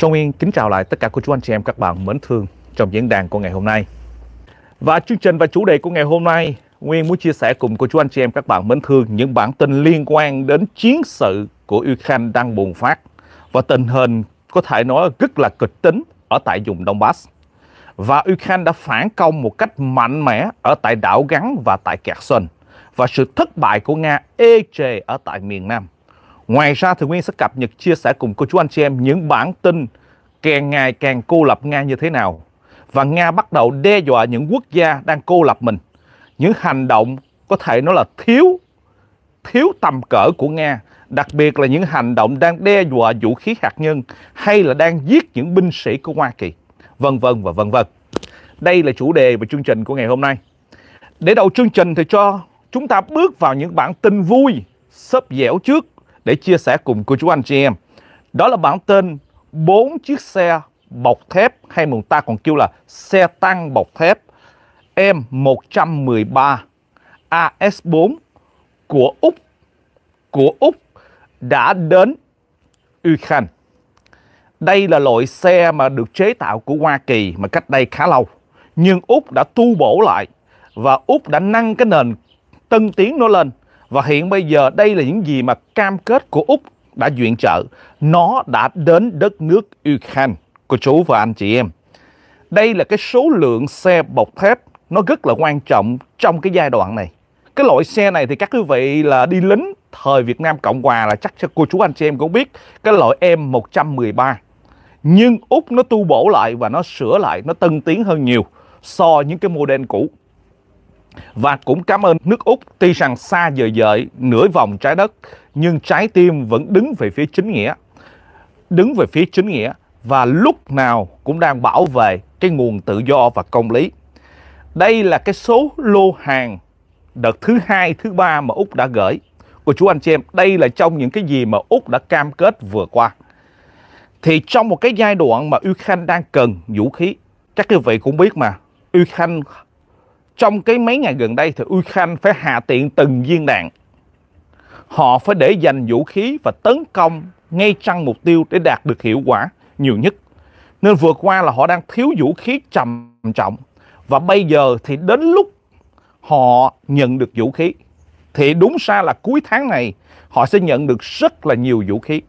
Châu Nguyên kính chào lại tất cả cô chú anh chị em các bạn mến thương trong diễn đàn của ngày hôm nay. Và chương trình và chủ đề của ngày hôm nay, Nguyên muốn chia sẻ cùng cô chú anh chị em các bạn mến thương những bản tin liên quan đến chiến sự của Ukraine đang bùng phát và tình hình có thể nói rất là kịch tính ở tại vùng Donbass. Và Ukraine đã phản công một cách mạnh mẽ ở tại đảo Gắn và tại Kherson và sự thất bại của Nga ê chề ở tại miền Nam. Ngoài ra thì Nguyên sẽ cập nhật chia sẻ cùng cô chú anh chị em những bản tin càng ngày càng cô lập Nga như thế nào và Nga bắt đầu đe dọa những quốc gia đang cô lập mình. Những hành động có thể nói là thiếu thiếu tầm cỡ của Nga, đặc biệt là những hành động đang đe dọa vũ khí hạt nhân hay là đang giết những binh sĩ của Hoa Kỳ, vân vân và vân vân. Đây là chủ đề và chương trình của ngày hôm nay. Để đầu chương trình thì cho chúng ta bước vào những bản tin vui sấp dẻo trước để chia sẻ cùng cô chú anh chị em. Đó là bản tin bốn chiếc xe bọc thép hay người ta còn kêu là xe tăng bọc thép M113 AS4 của Úc của Úc đã đến Ukraine. Đây là loại xe mà được chế tạo của Hoa Kỳ mà cách đây khá lâu. Nhưng Úc đã tu bổ lại và Úc đã nâng cái nền tân tiến nó lên và hiện bây giờ đây là những gì mà cam kết của Úc đã viện trợ. Nó đã đến đất nước Ukraine của chú và anh chị em. Đây là cái số lượng xe bọc thép nó rất là quan trọng trong cái giai đoạn này. Cái loại xe này thì các quý vị là đi lính thời Việt Nam Cộng Hòa là chắc cô chú anh chị em cũng biết cái loại M113. Nhưng Úc nó tu bổ lại và nó sửa lại, nó tân tiến hơn nhiều so với những cái model cũ. Và cũng cảm ơn nước Úc tuy rằng xa dời dợi nửa vòng trái đất nhưng trái tim vẫn đứng về phía chính nghĩa. Đứng về phía chính nghĩa và lúc nào cũng đang bảo vệ cái nguồn tự do và công lý. Đây là cái số lô hàng đợt thứ hai, thứ ba mà Úc đã gửi. Của chú anh chị em, đây là trong những cái gì mà Úc đã cam kết vừa qua. Thì trong một cái giai đoạn mà Ukraine đang cần vũ khí, các quý vị cũng biết mà, Ukraine trong cái mấy ngày gần đây thì Ukraine phải hạ tiện từng viên đạn. Họ phải để dành vũ khí và tấn công ngay trăng mục tiêu để đạt được hiệu quả nhiều nhất. Nên vừa qua là họ đang thiếu vũ khí trầm trọng và bây giờ thì đến lúc họ nhận được vũ khí thì đúng ra là cuối tháng này họ sẽ nhận được rất là nhiều vũ khí.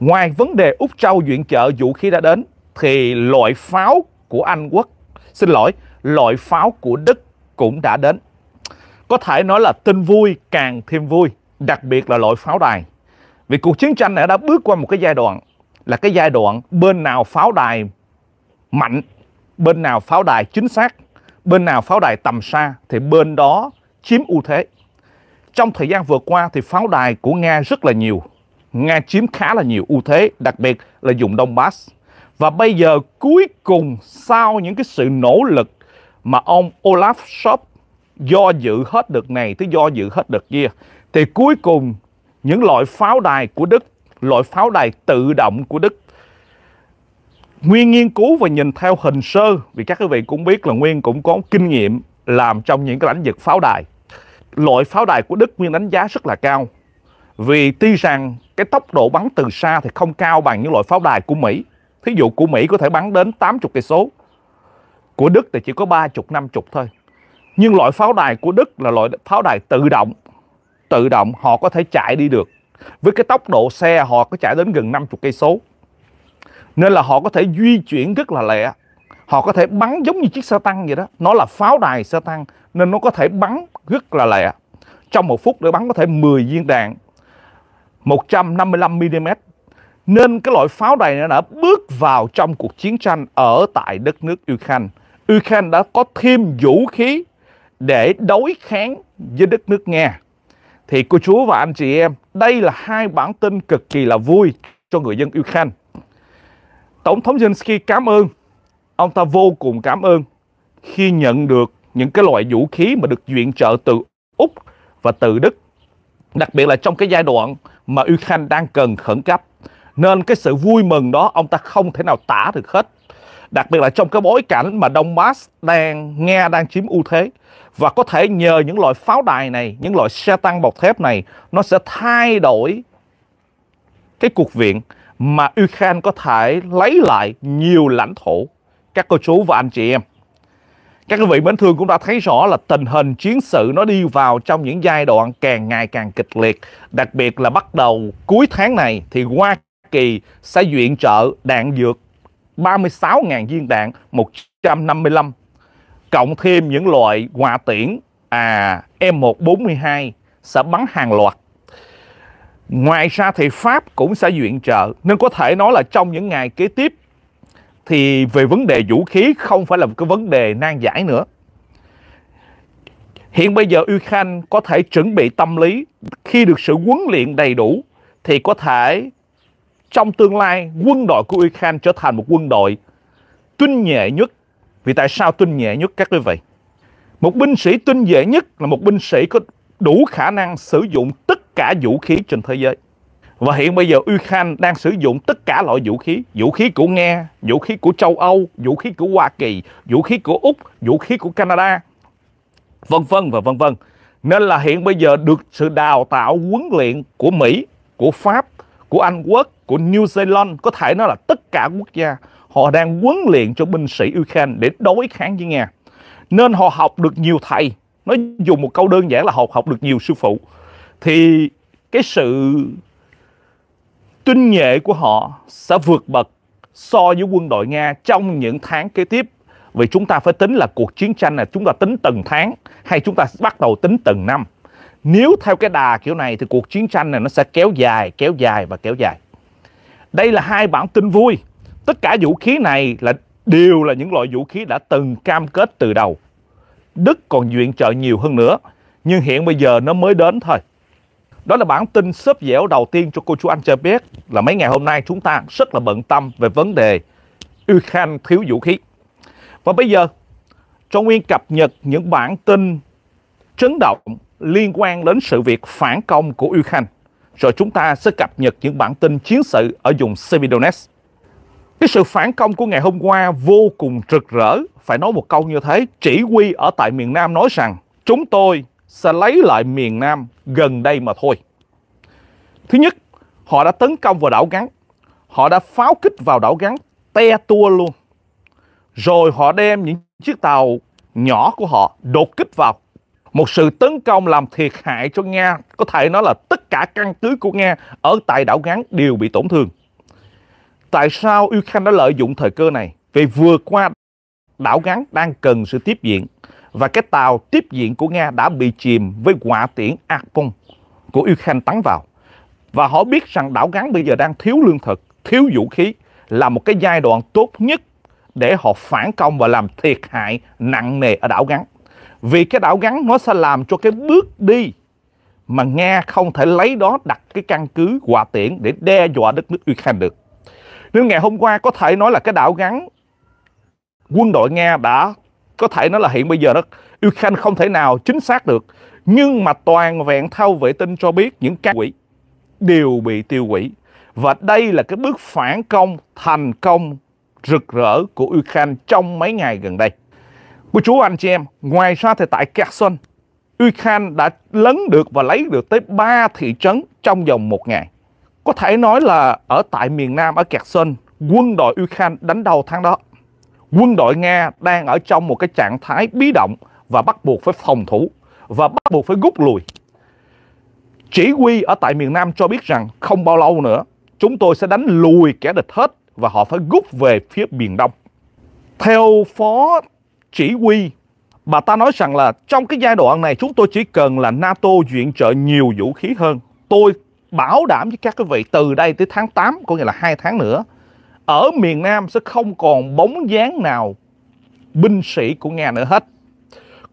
Ngoài vấn đề Úc Châu viện trợ vũ khí đã đến thì loại pháo của Anh Quốc xin lỗi loại pháo của Đức cũng đã đến. Có thể nói là tin vui càng thêm vui, đặc biệt là loại pháo đài. Vì cuộc chiến tranh này đã bước qua một cái giai đoạn là cái giai đoạn bên nào pháo đài mạnh, bên nào pháo đài chính xác, bên nào pháo đài tầm xa thì bên đó chiếm ưu thế. Trong thời gian vừa qua thì pháo đài của Nga rất là nhiều. Nga chiếm khá là nhiều ưu thế, đặc biệt là vùng Donbass. Và bây giờ cuối cùng sau những cái sự nỗ lực mà ông Olaf Scholz do dự hết đợt này tới do dự hết đợt kia thì cuối cùng những loại pháo đài của Đức, loại pháo đài tự động của Đức Nguyên nghiên cứu và nhìn theo hình sơ vì các quý vị cũng biết là Nguyên cũng có kinh nghiệm làm trong những cái lãnh vực pháo đài. Loại pháo đài của Đức Nguyên đánh giá rất là cao vì tuy rằng cái tốc độ bắn từ xa thì không cao bằng những loại pháo đài của Mỹ. Thí dụ của Mỹ có thể bắn đến 80 cây số của Đức thì chỉ có ba chục năm chục thôi nhưng loại pháo đài của Đức là loại pháo đài tự động tự động họ có thể chạy đi được với cái tốc độ xe họ có chạy đến gần 50 cây số nên là họ có thể di chuyển rất là lẹ họ có thể bắn giống như chiếc xe tăng vậy đó nó là pháo đài xe tăng nên nó có thể bắn rất là lẹ trong một phút để bắn có thể 10 viên đạn 155 mm nên cái loại pháo đài này đã bước vào trong cuộc chiến tranh ở tại đất nước Ukraine Ukraine đã có thêm vũ khí để đối kháng với đất nước Nga. Thì cô chú và anh chị em, đây là hai bản tin cực kỳ là vui cho người dân Ukraine. Tổng thống Zelensky cảm ơn, ông ta vô cùng cảm ơn khi nhận được những cái loại vũ khí mà được viện trợ từ Úc và từ Đức. Đặc biệt là trong cái giai đoạn mà Ukraine đang cần khẩn cấp. Nên cái sự vui mừng đó ông ta không thể nào tả được hết đặc biệt là trong cái bối cảnh mà Donbass đang Nga đang chiếm ưu thế và có thể nhờ những loại pháo đài này, những loại xe tăng bọc thép này nó sẽ thay đổi cái cuộc viện mà Ukraine có thể lấy lại nhiều lãnh thổ các cô chú và anh chị em. Các quý vị mến thương cũng đã thấy rõ là tình hình chiến sự nó đi vào trong những giai đoạn càng ngày càng kịch liệt. Đặc biệt là bắt đầu cuối tháng này thì Hoa Kỳ sẽ viện trợ đạn dược 36.000 viên đạn 155 cộng thêm những loại hòa tiễn à M142 sẽ bắn hàng loạt. Ngoài ra thì Pháp cũng sẽ viện trợ nên có thể nói là trong những ngày kế tiếp thì về vấn đề vũ khí không phải là một cái vấn đề nan giải nữa. Hiện bây giờ Ukraine có thể chuẩn bị tâm lý khi được sự huấn luyện đầy đủ thì có thể trong tương lai quân đội của Ukraine trở thành một quân đội tinh nhẹ nhất. Vì tại sao tinh nhẹ nhất các quý vị? Một binh sĩ tinh nhuệ nhất là một binh sĩ có đủ khả năng sử dụng tất cả vũ khí trên thế giới. Và hiện bây giờ Ukraine đang sử dụng tất cả loại vũ khí. Vũ khí của Nga, vũ khí của châu Âu, vũ khí của Hoa Kỳ, vũ khí của Úc, vũ khí của Canada, vân vân và vân vân. Nên là hiện bây giờ được sự đào tạo huấn luyện của Mỹ, của Pháp, của Anh Quốc của New Zealand, có thể nói là tất cả quốc gia, họ đang huấn luyện cho binh sĩ Ukraine để đối kháng với Nga. Nên họ học được nhiều thầy, nó dùng một câu đơn giản là họ học được nhiều sư phụ. Thì cái sự tinh nhuệ của họ sẽ vượt bậc so với quân đội Nga trong những tháng kế tiếp vì chúng ta phải tính là cuộc chiến tranh là chúng ta tính từng tháng hay chúng ta bắt đầu tính từng năm nếu theo cái đà kiểu này thì cuộc chiến tranh này nó sẽ kéo dài kéo dài và kéo dài đây là hai bản tin vui. Tất cả vũ khí này là đều là những loại vũ khí đã từng cam kết từ đầu. Đức còn viện trợ nhiều hơn nữa, nhưng hiện bây giờ nó mới đến thôi. Đó là bản tin xớp dẻo đầu tiên cho cô chú anh cho biết là mấy ngày hôm nay chúng ta rất là bận tâm về vấn đề Ukraine thiếu vũ khí. Và bây giờ, cho Nguyên cập nhật những bản tin chấn động liên quan đến sự việc phản công của Ukraine rồi chúng ta sẽ cập nhật những bản tin chiến sự ở vùng Sevidonetsk. Cái sự phản công của ngày hôm qua vô cùng rực rỡ, phải nói một câu như thế, chỉ huy ở tại miền Nam nói rằng chúng tôi sẽ lấy lại miền Nam gần đây mà thôi. Thứ nhất, họ đã tấn công vào đảo Gắn, họ đã pháo kích vào đảo Gắn, te tua luôn. Rồi họ đem những chiếc tàu nhỏ của họ đột kích vào một sự tấn công làm thiệt hại cho Nga, có thể nói là tất cả căn cứ của Nga ở tại đảo ngắn đều bị tổn thương. Tại sao Ukraine đã lợi dụng thời cơ này? Vì vừa qua đảo ngắn đang cần sự tiếp diện và cái tàu tiếp diện của Nga đã bị chìm với quả tiễn Arpon của Ukraine tắn vào. Và họ biết rằng đảo ngắn bây giờ đang thiếu lương thực, thiếu vũ khí là một cái giai đoạn tốt nhất để họ phản công và làm thiệt hại nặng nề ở đảo ngắn. Vì cái đảo ngắn nó sẽ làm cho cái bước đi mà Nga không thể lấy đó đặt cái căn cứ hòa tiễn để đe dọa đất nước Ukraine được. Nếu ngày hôm qua có thể nói là cái đảo ngắn quân đội Nga đã có thể nói là hiện bây giờ đó Ukraine không thể nào chính xác được. Nhưng mà toàn vẹn thao vệ tinh cho biết những căn quỷ đều bị tiêu hủy. Và đây là cái bước phản công thành công rực rỡ của Ukraine trong mấy ngày gần đây. Cô chú anh chị em, ngoài ra thì tại Kherson, Ukraine đã lấn được và lấy được tới 3 thị trấn trong vòng một ngày. Có thể nói là ở tại miền Nam, ở Kherson, quân đội Ukraine đánh đầu tháng đó. Quân đội Nga đang ở trong một cái trạng thái bí động và bắt buộc phải phòng thủ và bắt buộc phải rút lùi. Chỉ huy ở tại miền Nam cho biết rằng không bao lâu nữa chúng tôi sẽ đánh lùi kẻ địch hết và họ phải rút về phía miền Đông. Theo Phó chỉ huy bà ta nói rằng là trong cái giai đoạn này chúng tôi chỉ cần là NATO viện trợ nhiều vũ khí hơn. Tôi bảo đảm với các quý vị từ đây tới tháng 8, có nghĩa là hai tháng nữa, ở miền Nam sẽ không còn bóng dáng nào binh sĩ của Nga nữa hết.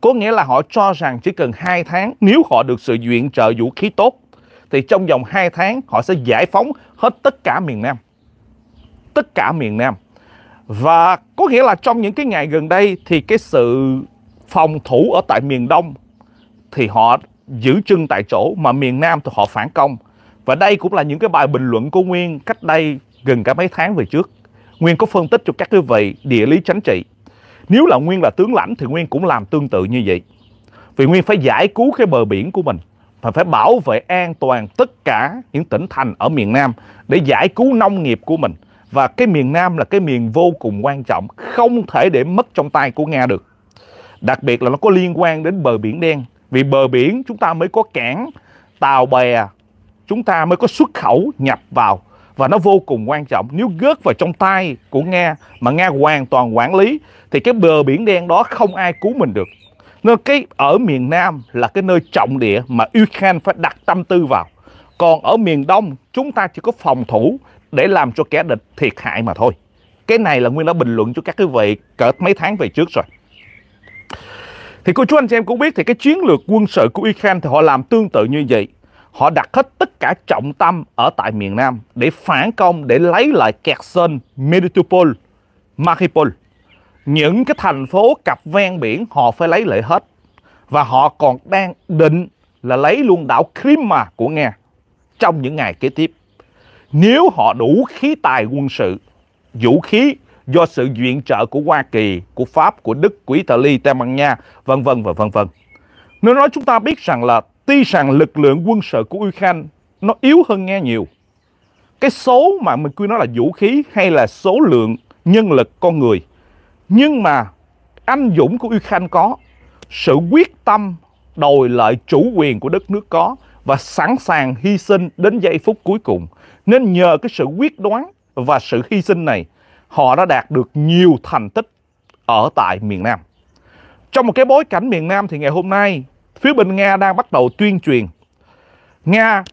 Có nghĩa là họ cho rằng chỉ cần 2 tháng nếu họ được sự viện trợ vũ khí tốt thì trong vòng 2 tháng họ sẽ giải phóng hết tất cả miền Nam. Tất cả miền Nam. Và có nghĩa là trong những cái ngày gần đây thì cái sự phòng thủ ở tại miền Đông thì họ giữ chân tại chỗ mà miền Nam thì họ phản công. Và đây cũng là những cái bài bình luận của Nguyên cách đây gần cả mấy tháng về trước. Nguyên có phân tích cho các quý vị địa lý chính trị. Nếu là Nguyên là tướng lãnh thì Nguyên cũng làm tương tự như vậy. Vì Nguyên phải giải cứu cái bờ biển của mình và phải bảo vệ an toàn tất cả những tỉnh thành ở miền Nam để giải cứu nông nghiệp của mình và cái miền Nam là cái miền vô cùng quan trọng không thể để mất trong tay của Nga được đặc biệt là nó có liên quan đến bờ biển đen vì bờ biển chúng ta mới có cảng tàu bè chúng ta mới có xuất khẩu nhập vào và nó vô cùng quan trọng nếu gớt vào trong tay của Nga mà Nga hoàn toàn quản lý thì cái bờ biển đen đó không ai cứu mình được nên cái ở miền Nam là cái nơi trọng địa mà Ukraine phải đặt tâm tư vào còn ở miền Đông chúng ta chỉ có phòng thủ để làm cho kẻ địch thiệt hại mà thôi. Cái này là Nguyên đã bình luận cho các quý vị cỡ mấy tháng về trước rồi. Thì cô chú anh chị em cũng biết thì cái chiến lược quân sự của Ukraine thì họ làm tương tự như vậy. Họ đặt hết tất cả trọng tâm ở tại miền Nam để phản công, để lấy lại Kherson, Meditopol, Mariupol. Những cái thành phố cặp ven biển họ phải lấy lại hết. Và họ còn đang định là lấy luôn đảo Crimea của Nga trong những ngày kế tiếp nếu họ đủ khí tài quân sự, vũ khí do sự viện trợ của Hoa Kỳ, của Pháp, của Đức, của Italy, Tây Ban Nha, vân vân và vân vân. Nếu nói chúng ta biết rằng là tuy rằng lực lượng quân sự của Ukraine nó yếu hơn nghe nhiều. Cái số mà mình quy nó là vũ khí hay là số lượng nhân lực con người. Nhưng mà anh dũng của Ukraine có, sự quyết tâm đòi lại chủ quyền của đất nước có và sẵn sàng hy sinh đến giây phút cuối cùng. Nên nhờ cái sự quyết đoán và sự hy sinh này, họ đã đạt được nhiều thành tích ở tại miền Nam. Trong một cái bối cảnh miền Nam thì ngày hôm nay, phía bên Nga đang bắt đầu tuyên truyền. Nga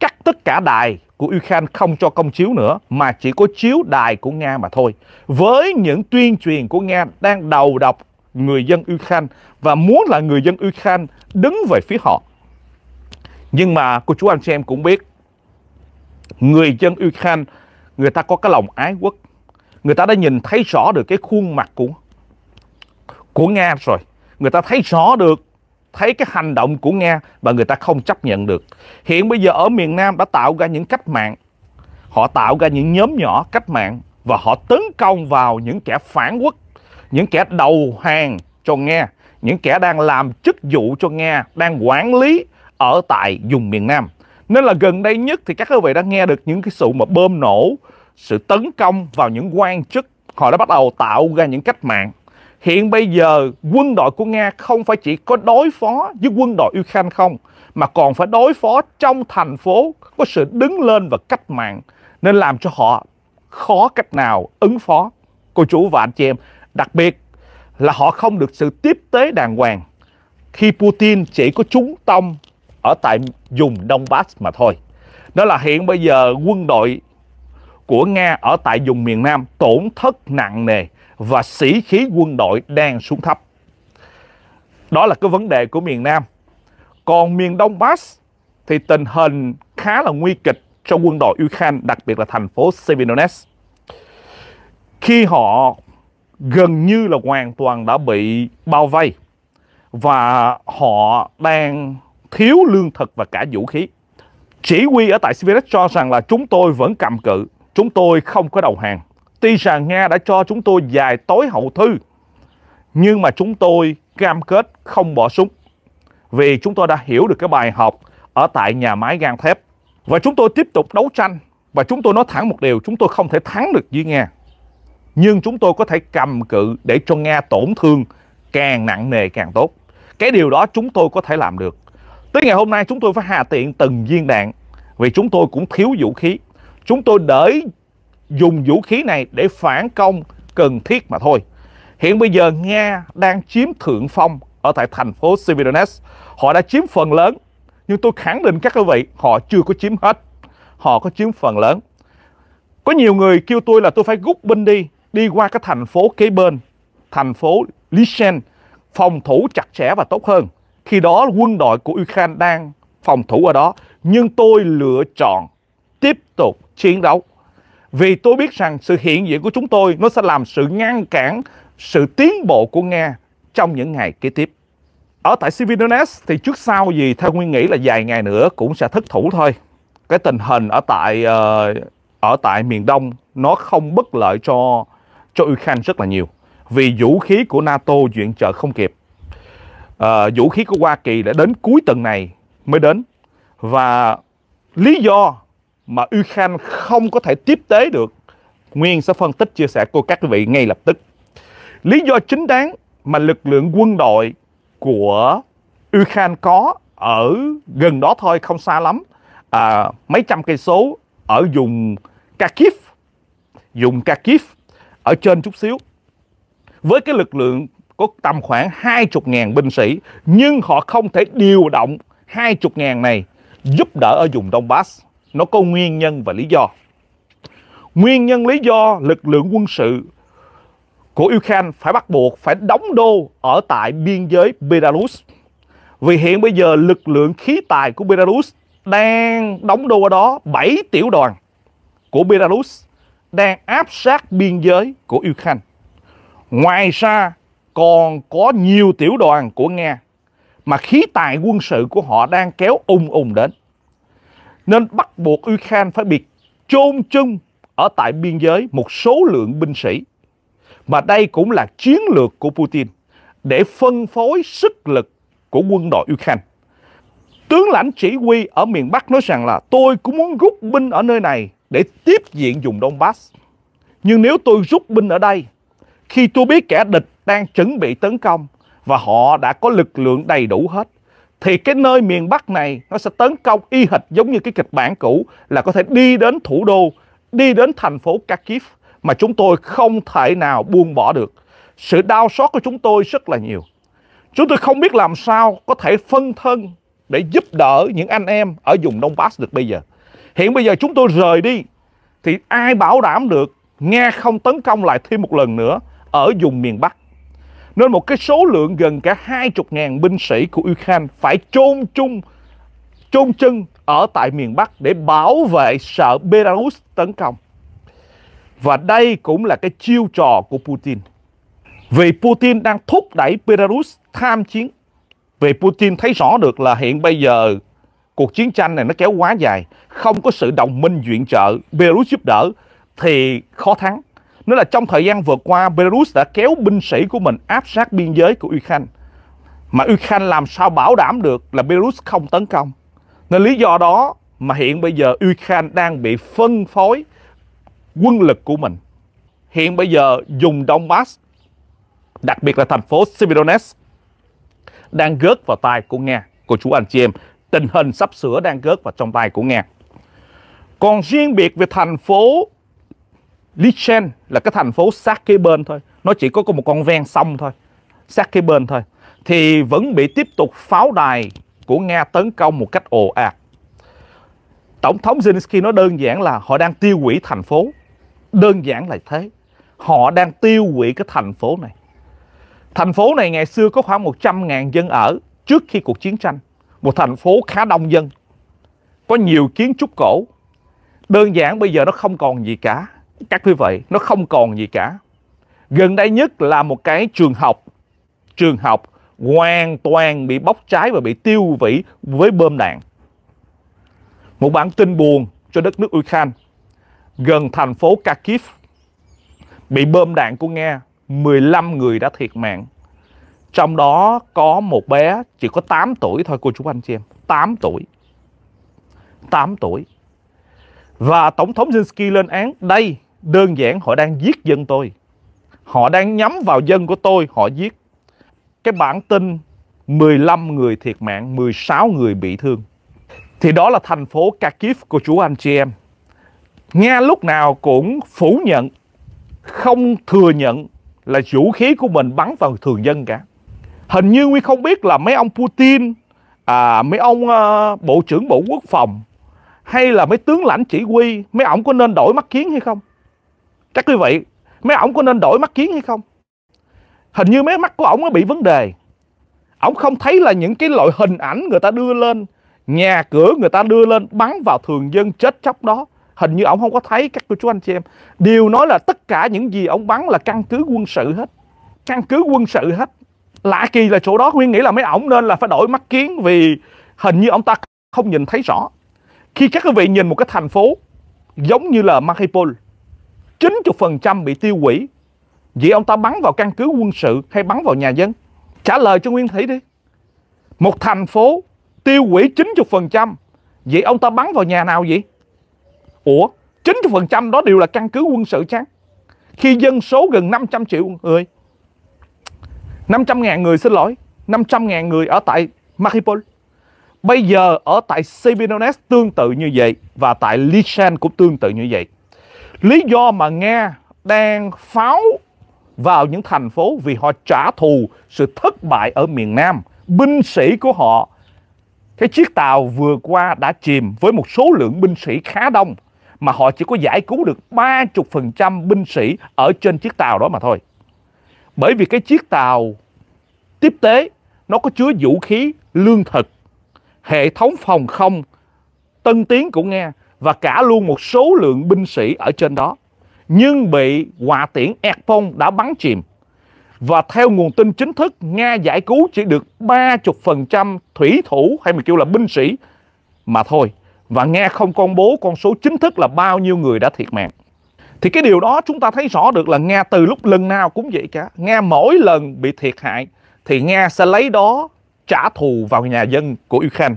cắt tất cả đài của Ukraine không cho công chiếu nữa mà chỉ có chiếu đài của Nga mà thôi. Với những tuyên truyền của Nga đang đầu độc người dân Ukraine và muốn là người dân Ukraine đứng về phía họ. Nhưng mà cô chú anh chị em cũng biết người dân Ukraine người ta có cái lòng ái quốc người ta đã nhìn thấy rõ được cái khuôn mặt của của Nga rồi người ta thấy rõ được thấy cái hành động của Nga và người ta không chấp nhận được hiện bây giờ ở miền Nam đã tạo ra những cách mạng họ tạo ra những nhóm nhỏ cách mạng và họ tấn công vào những kẻ phản quốc những kẻ đầu hàng cho Nga những kẻ đang làm chức vụ cho Nga đang quản lý ở tại vùng miền Nam nên là gần đây nhất thì các quý vị đã nghe được những cái sự mà bơm nổ, sự tấn công vào những quan chức. Họ đã bắt đầu tạo ra những cách mạng. Hiện bây giờ quân đội của Nga không phải chỉ có đối phó với quân đội Ukraine không, mà còn phải đối phó trong thành phố có sự đứng lên và cách mạng. Nên làm cho họ khó cách nào ứng phó. Cô chú và anh chị em, đặc biệt là họ không được sự tiếp tế đàng hoàng khi Putin chỉ có chúng tông ở tại vùng Donbass mà thôi. Đó là hiện bây giờ quân đội của Nga ở tại vùng miền Nam tổn thất nặng nề và sĩ khí quân đội đang xuống thấp. Đó là cái vấn đề của miền Nam. Còn miền Đông Bắc thì tình hình khá là nguy kịch cho quân đội Ukraine, đặc biệt là thành phố Severodonetsk. Khi họ gần như là hoàn toàn đã bị bao vây và họ đang thiếu lương thực và cả vũ khí. Chỉ huy ở tại Sivirek cho rằng là chúng tôi vẫn cầm cự, chúng tôi không có đầu hàng. Tuy rằng Nga đã cho chúng tôi dài tối hậu thư, nhưng mà chúng tôi cam kết không bỏ súng. Vì chúng tôi đã hiểu được cái bài học ở tại nhà máy gang thép. Và chúng tôi tiếp tục đấu tranh và chúng tôi nói thẳng một điều, chúng tôi không thể thắng được với Nga. Nhưng chúng tôi có thể cầm cự để cho Nga tổn thương càng nặng nề càng tốt. Cái điều đó chúng tôi có thể làm được. Tới ngày hôm nay chúng tôi phải hạ tiện từng viên đạn vì chúng tôi cũng thiếu vũ khí. Chúng tôi để dùng vũ khí này để phản công cần thiết mà thôi. Hiện bây giờ Nga đang chiếm thượng phong ở tại thành phố Severodonetsk. Họ đã chiếm phần lớn, nhưng tôi khẳng định các quý vị, họ chưa có chiếm hết. Họ có chiếm phần lớn. Có nhiều người kêu tôi là tôi phải rút binh đi, đi qua cái thành phố kế bên, thành phố Lishen, phòng thủ chặt chẽ và tốt hơn. Khi đó quân đội của Ukraine đang phòng thủ ở đó. Nhưng tôi lựa chọn tiếp tục chiến đấu. Vì tôi biết rằng sự hiện diện của chúng tôi nó sẽ làm sự ngăn cản sự tiến bộ của Nga trong những ngày kế tiếp. Ở tại Severodonetsk thì trước sau gì theo Nguyên nghĩ là vài ngày nữa cũng sẽ thất thủ thôi. Cái tình hình ở tại ờ, ở tại miền Đông nó không bất lợi cho cho Ukraine rất là nhiều. Vì vũ khí của NATO viện trợ không kịp uh, vũ khí của Hoa Kỳ đã đến cuối tuần này mới đến và lý do mà Ukraine không có thể tiếp tế được Nguyên sẽ phân tích chia sẻ của các quý vị ngay lập tức. Lý do chính đáng mà lực lượng quân đội của Ukraine có ở gần đó thôi không xa lắm à, mấy trăm cây số ở vùng Kharkiv vùng Kharkiv ở trên chút xíu với cái lực lượng có tầm khoảng 20.000 binh sĩ nhưng họ không thể điều động 20.000 này giúp đỡ ở vùng Donbass. Nó có nguyên nhân và lý do. Nguyên nhân lý do lực lượng quân sự của Ukraine phải bắt buộc phải đóng đô ở tại biên giới Belarus. Vì hiện bây giờ lực lượng khí tài của Belarus đang đóng đô ở đó 7 tiểu đoàn của Belarus đang áp sát biên giới của Ukraine. Ngoài ra còn có nhiều tiểu đoàn của Nga mà khí tài quân sự của họ đang kéo ung ung đến. Nên bắt buộc Ukraine phải bị chôn chung ở tại biên giới một số lượng binh sĩ. Và đây cũng là chiến lược của Putin để phân phối sức lực của quân đội Ukraine. Tướng lãnh chỉ huy ở miền Bắc nói rằng là tôi cũng muốn rút binh ở nơi này để tiếp diện vùng Donbass. Nhưng nếu tôi rút binh ở đây khi tôi biết kẻ địch đang chuẩn bị tấn công và họ đã có lực lượng đầy đủ hết thì cái nơi miền Bắc này nó sẽ tấn công y hệt giống như cái kịch bản cũ là có thể đi đến thủ đô, đi đến thành phố Kharkiv mà chúng tôi không thể nào buông bỏ được. Sự đau xót của chúng tôi rất là nhiều. Chúng tôi không biết làm sao có thể phân thân để giúp đỡ những anh em ở vùng Donbass được bây giờ. Hiện bây giờ chúng tôi rời đi thì ai bảo đảm được nghe không tấn công lại thêm một lần nữa ở vùng miền Bắc. Nên một cái số lượng gần cả 20.000 binh sĩ của Ukraine phải chôn chung, chôn chân ở tại miền Bắc để bảo vệ sợ Belarus tấn công. Và đây cũng là cái chiêu trò của Putin. Vì Putin đang thúc đẩy Belarus tham chiến. Vì Putin thấy rõ được là hiện bây giờ cuộc chiến tranh này nó kéo quá dài, không có sự đồng minh viện trợ, Belarus giúp đỡ thì khó thắng. Nó là trong thời gian vừa qua, Belarus đã kéo binh sĩ của mình áp sát biên giới của Ukraine. Mà Ukraine làm sao bảo đảm được là Belarus không tấn công. Nên lý do đó mà hiện bây giờ Ukraine đang bị phân phối quân lực của mình. Hiện bây giờ dùng Donbass, đặc biệt là thành phố Severodonetsk, đang gớt vào tay của Nga, của chú anh chị em. Tình hình sắp sửa đang gớt vào trong tay của Nga. Còn riêng biệt về thành phố Lichtenstein là cái thành phố sát kế bên thôi nó chỉ có một con ven sông thôi sát kế bên thôi thì vẫn bị tiếp tục pháo đài của Nga tấn công một cách ồ ạt Tổng thống Zelensky nói đơn giản là họ đang tiêu hủy thành phố đơn giản là thế họ đang tiêu hủy cái thành phố này thành phố này ngày xưa có khoảng 100.000 dân ở trước khi cuộc chiến tranh một thành phố khá đông dân có nhiều kiến trúc cổ đơn giản bây giờ nó không còn gì cả các quý vậy nó không còn gì cả gần đây nhất là một cái trường học trường học hoàn toàn bị bóc trái và bị tiêu vĩ với bơm đạn một bản tin buồn cho đất nước Ukraine gần thành phố Kharkiv bị bơm đạn của Nga 15 người đã thiệt mạng trong đó có một bé chỉ có 8 tuổi thôi cô chú anh chị em 8 tuổi 8 tuổi và Tổng thống Zelensky lên án đây Đơn giản họ đang giết dân tôi. Họ đang nhắm vào dân của tôi, họ giết. Cái bản tin 15 người thiệt mạng, 16 người bị thương. Thì đó là thành phố Kharkiv của chú anh chị em. Nga lúc nào cũng phủ nhận, không thừa nhận là vũ khí của mình bắn vào thường dân cả. Hình như Nguyên không biết là mấy ông Putin, à, mấy ông uh, Bộ trưởng Bộ Quốc phòng hay là mấy tướng lãnh chỉ huy, mấy ông có nên đổi mắt kiến hay không? các quý vị mấy ổng có nên đổi mắt kiến hay không hình như mấy mắt của ổng nó bị vấn đề ổng không thấy là những cái loại hình ảnh người ta đưa lên nhà cửa người ta đưa lên bắn vào thường dân chết chóc đó hình như ổng không có thấy các cô chú anh chị em điều nói là tất cả những gì ổng bắn là căn cứ quân sự hết căn cứ quân sự hết lạ kỳ là chỗ đó nguyên nghĩ là mấy ổng nên là phải đổi mắt kiến vì hình như ông ta không nhìn thấy rõ khi các quý vị nhìn một cái thành phố giống như là Mariupol 90% bị tiêu hủy. vì ông ta bắn vào căn cứ quân sự hay bắn vào nhà dân? Trả lời cho Nguyên Thủy đi. Một thành phố tiêu hủy 90%, vậy ông ta bắn vào nhà nào vậy? Ủa, 90% đó đều là căn cứ quân sự chăng? Khi dân số gần 500 triệu người, 500 ngàn người xin lỗi, 500 ngàn người ở tại Mariupol. Bây giờ ở tại Sebidones tương tự như vậy và tại Lishan cũng tương tự như vậy. Lý do mà Nga đang pháo vào những thành phố vì họ trả thù sự thất bại ở miền Nam. Binh sĩ của họ, cái chiếc tàu vừa qua đã chìm với một số lượng binh sĩ khá đông mà họ chỉ có giải cứu được 30% binh sĩ ở trên chiếc tàu đó mà thôi. Bởi vì cái chiếc tàu tiếp tế nó có chứa vũ khí, lương thực, hệ thống phòng không tân tiến của Nga và cả luôn một số lượng binh sĩ ở trên đó. Nhưng bị hòa tiễn Erpong đã bắn chìm. Và theo nguồn tin chính thức, Nga giải cứu chỉ được 30% thủy thủ hay mình kêu là binh sĩ mà thôi. Và Nga không công bố con số chính thức là bao nhiêu người đã thiệt mạng. Thì cái điều đó chúng ta thấy rõ được là Nga từ lúc lần nào cũng vậy cả. Nga mỗi lần bị thiệt hại thì Nga sẽ lấy đó trả thù vào nhà dân của Ukraine.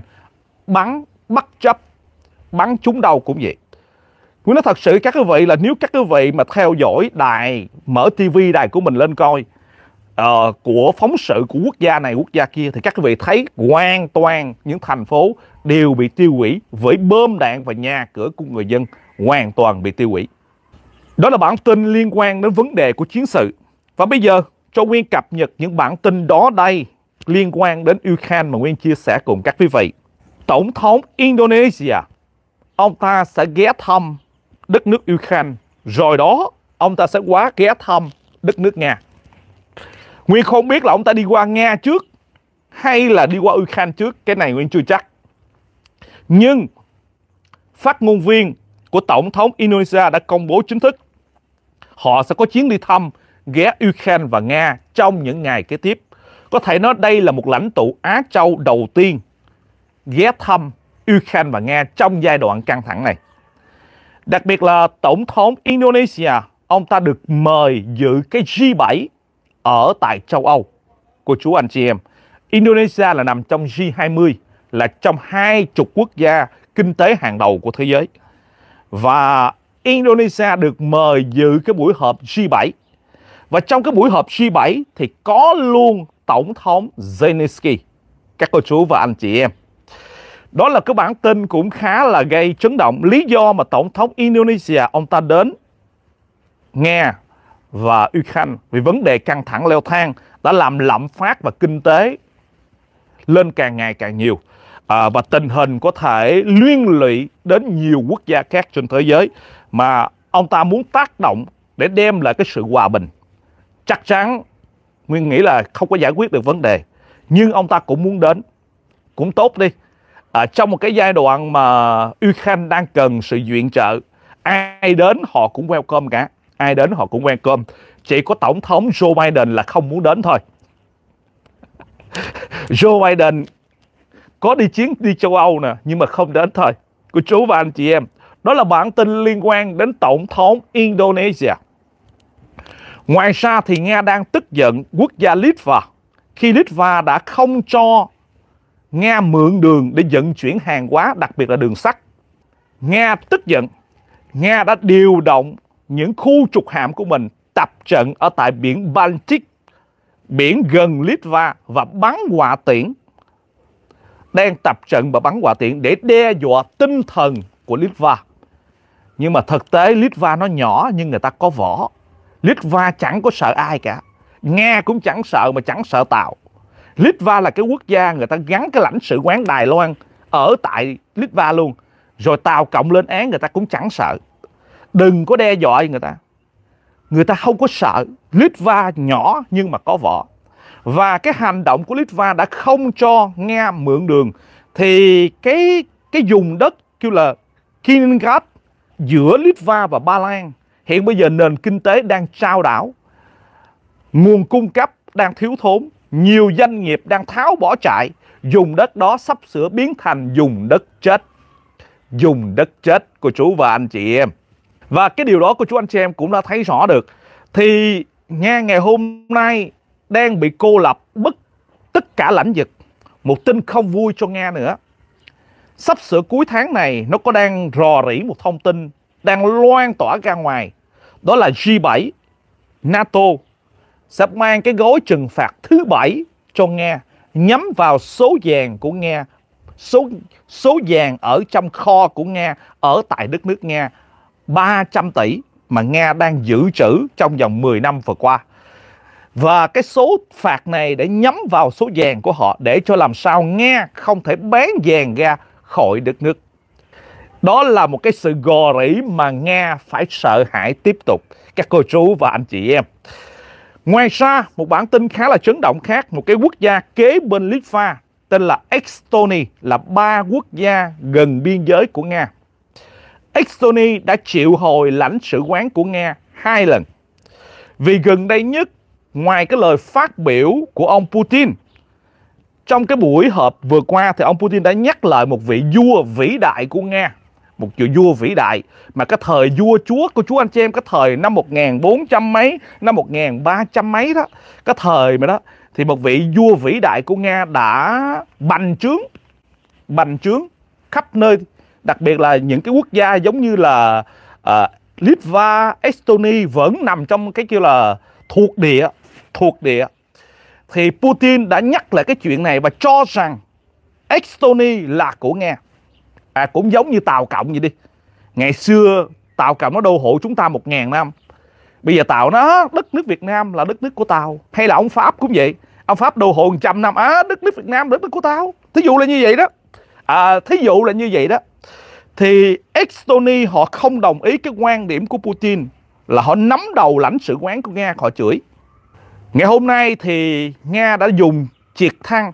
Bắn, bắt chấp bắn trúng đâu cũng vậy Nguyên nói thật sự các quý vị là nếu các quý vị mà theo dõi đài mở tivi đài của mình lên coi uh, của phóng sự của quốc gia này quốc gia kia thì các quý vị thấy hoàn toàn những thành phố đều bị tiêu hủy với bơm đạn và nhà cửa của người dân hoàn toàn bị tiêu hủy. Đó là bản tin liên quan đến vấn đề của chiến sự. Và bây giờ cho Nguyên cập nhật những bản tin đó đây liên quan đến Ukraine mà Nguyên chia sẻ cùng các quý vị. Tổng thống Indonesia ông ta sẽ ghé thăm đất nước Ukraine. Rồi đó, ông ta sẽ quá ghé thăm đất nước Nga. Nguyên không biết là ông ta đi qua Nga trước hay là đi qua Ukraine trước. Cái này Nguyên chưa chắc. Nhưng phát ngôn viên của Tổng thống Indonesia đã công bố chính thức họ sẽ có chuyến đi thăm ghé Ukraine và Nga trong những ngày kế tiếp. Có thể nói đây là một lãnh tụ Á Châu đầu tiên ghé thăm Ukraine và Nga trong giai đoạn căng thẳng này. Đặc biệt là Tổng thống Indonesia, ông ta được mời dự cái G7 ở tại châu Âu của chú anh chị em. Indonesia là nằm trong G20, là trong hai chục quốc gia kinh tế hàng đầu của thế giới. Và Indonesia được mời dự cái buổi họp G7. Và trong cái buổi họp G7 thì có luôn Tổng thống Zelensky. Các cô chú và anh chị em. Đó là cái bản tin cũng khá là gây chấn động. Lý do mà Tổng thống Indonesia ông ta đến nghe và Ukraine vì vấn đề căng thẳng leo thang đã làm lạm phát và kinh tế lên càng ngày càng nhiều à, và tình hình có thể liên lụy đến nhiều quốc gia khác trên thế giới mà ông ta muốn tác động để đem lại cái sự hòa bình chắc chắn nguyên nghĩ là không có giải quyết được vấn đề nhưng ông ta cũng muốn đến cũng tốt đi à, trong một cái giai đoạn mà Ukraine đang cần sự viện trợ ai đến họ cũng welcome cả ai đến họ cũng welcome chỉ có tổng thống Joe Biden là không muốn đến thôi Joe Biden có đi chiến đi châu Âu nè nhưng mà không đến thôi của chú và anh chị em đó là bản tin liên quan đến tổng thống Indonesia ngoài ra thì Nga đang tức giận quốc gia Litva khi Litva đã không cho Nga mượn đường để vận chuyển hàng hóa, đặc biệt là đường sắt. Nga tức giận. Nga đã điều động những khu trục hạm của mình tập trận ở tại biển Baltic, biển gần Litva và bắn hỏa tiễn. Đang tập trận và bắn hỏa tiễn để đe dọa tinh thần của Litva. Nhưng mà thực tế Litva nó nhỏ nhưng người ta có võ. Litva chẳng có sợ ai cả. Nga cũng chẳng sợ mà chẳng sợ Tàu. Litva là cái quốc gia người ta gắn cái lãnh sự quán Đài Loan ở tại Litva luôn. Rồi Tàu Cộng lên án người ta cũng chẳng sợ. Đừng có đe dọa người ta. Người ta không có sợ. Litva nhỏ nhưng mà có võ Và cái hành động của Litva đã không cho Nga mượn đường. Thì cái cái vùng đất kêu là Kaliningrad giữa Litva và Ba Lan hiện bây giờ nền kinh tế đang trao đảo. Nguồn cung cấp đang thiếu thốn nhiều doanh nghiệp đang tháo bỏ chạy dùng đất đó sắp sửa biến thành dùng đất chết. Dùng đất chết của chú và anh chị em. Và cái điều đó của chú anh chị em cũng đã thấy rõ được. Thì nghe ngày hôm nay đang bị cô lập bất tất cả lãnh vực. Một tin không vui cho nghe nữa. Sắp sửa cuối tháng này nó có đang rò rỉ một thông tin đang loan tỏa ra ngoài. Đó là G7, NATO sẽ mang cái gói trừng phạt thứ bảy cho Nga nhắm vào số vàng của Nga, số số vàng ở trong kho của Nga ở tại đất nước Nga 300 tỷ mà Nga đang dự trữ trong vòng 10 năm vừa qua. Và cái số phạt này để nhắm vào số vàng của họ để cho làm sao Nga không thể bán vàng ra khỏi đất nước. Đó là một cái sự gò rỉ mà Nga phải sợ hãi tiếp tục các cô chú và anh chị em. Ngoài ra, một bản tin khá là chấn động khác, một cái quốc gia kế bên Litva tên là Estonia là ba quốc gia gần biên giới của Nga. Estonia đã triệu hồi lãnh sự quán của Nga hai lần. Vì gần đây nhất, ngoài cái lời phát biểu của ông Putin, trong cái buổi họp vừa qua thì ông Putin đã nhắc lại một vị vua vĩ đại của Nga một vị vua vĩ đại mà cái thời vua chúa của chú anh chị em cái thời năm 1400 mấy năm 1300 mấy đó cái thời mà đó thì một vị vua vĩ đại của Nga đã bành trướng bành trướng khắp nơi đặc biệt là những cái quốc gia giống như là uh, Litva, Estonia vẫn nằm trong cái kêu là thuộc địa thuộc địa thì Putin đã nhắc lại cái chuyện này và cho rằng Estonia là của Nga à, cũng giống như Tàu Cộng vậy đi ngày xưa Tàu Cộng nó đô hộ chúng ta một ngàn năm bây giờ Tàu nó đất nước Việt Nam là đất nước của Tàu hay là ông Pháp cũng vậy ông Pháp đô hộ trăm năm á à, đất nước Việt Nam đất nước của tao thí dụ là như vậy đó à, thí dụ là như vậy đó thì Estonia họ không đồng ý cái quan điểm của Putin là họ nắm đầu lãnh sự quán của Nga họ chửi ngày hôm nay thì Nga đã dùng triệt thăng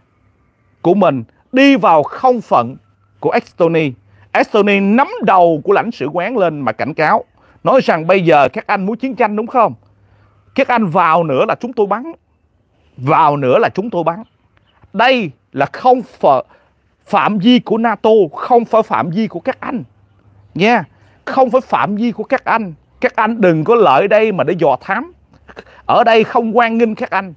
của mình đi vào không phận của Estonia. Estonia nắm đầu của lãnh sự quán lên mà cảnh cáo. Nói rằng bây giờ các anh muốn chiến tranh đúng không? Các anh vào nữa là chúng tôi bắn. Vào nữa là chúng tôi bắn. Đây là không phải phạm vi của NATO, không phải phạm vi của các anh. Nha, không phải phạm vi của các anh. Các anh đừng có lợi đây mà để dò thám. Ở đây không quan nghênh các anh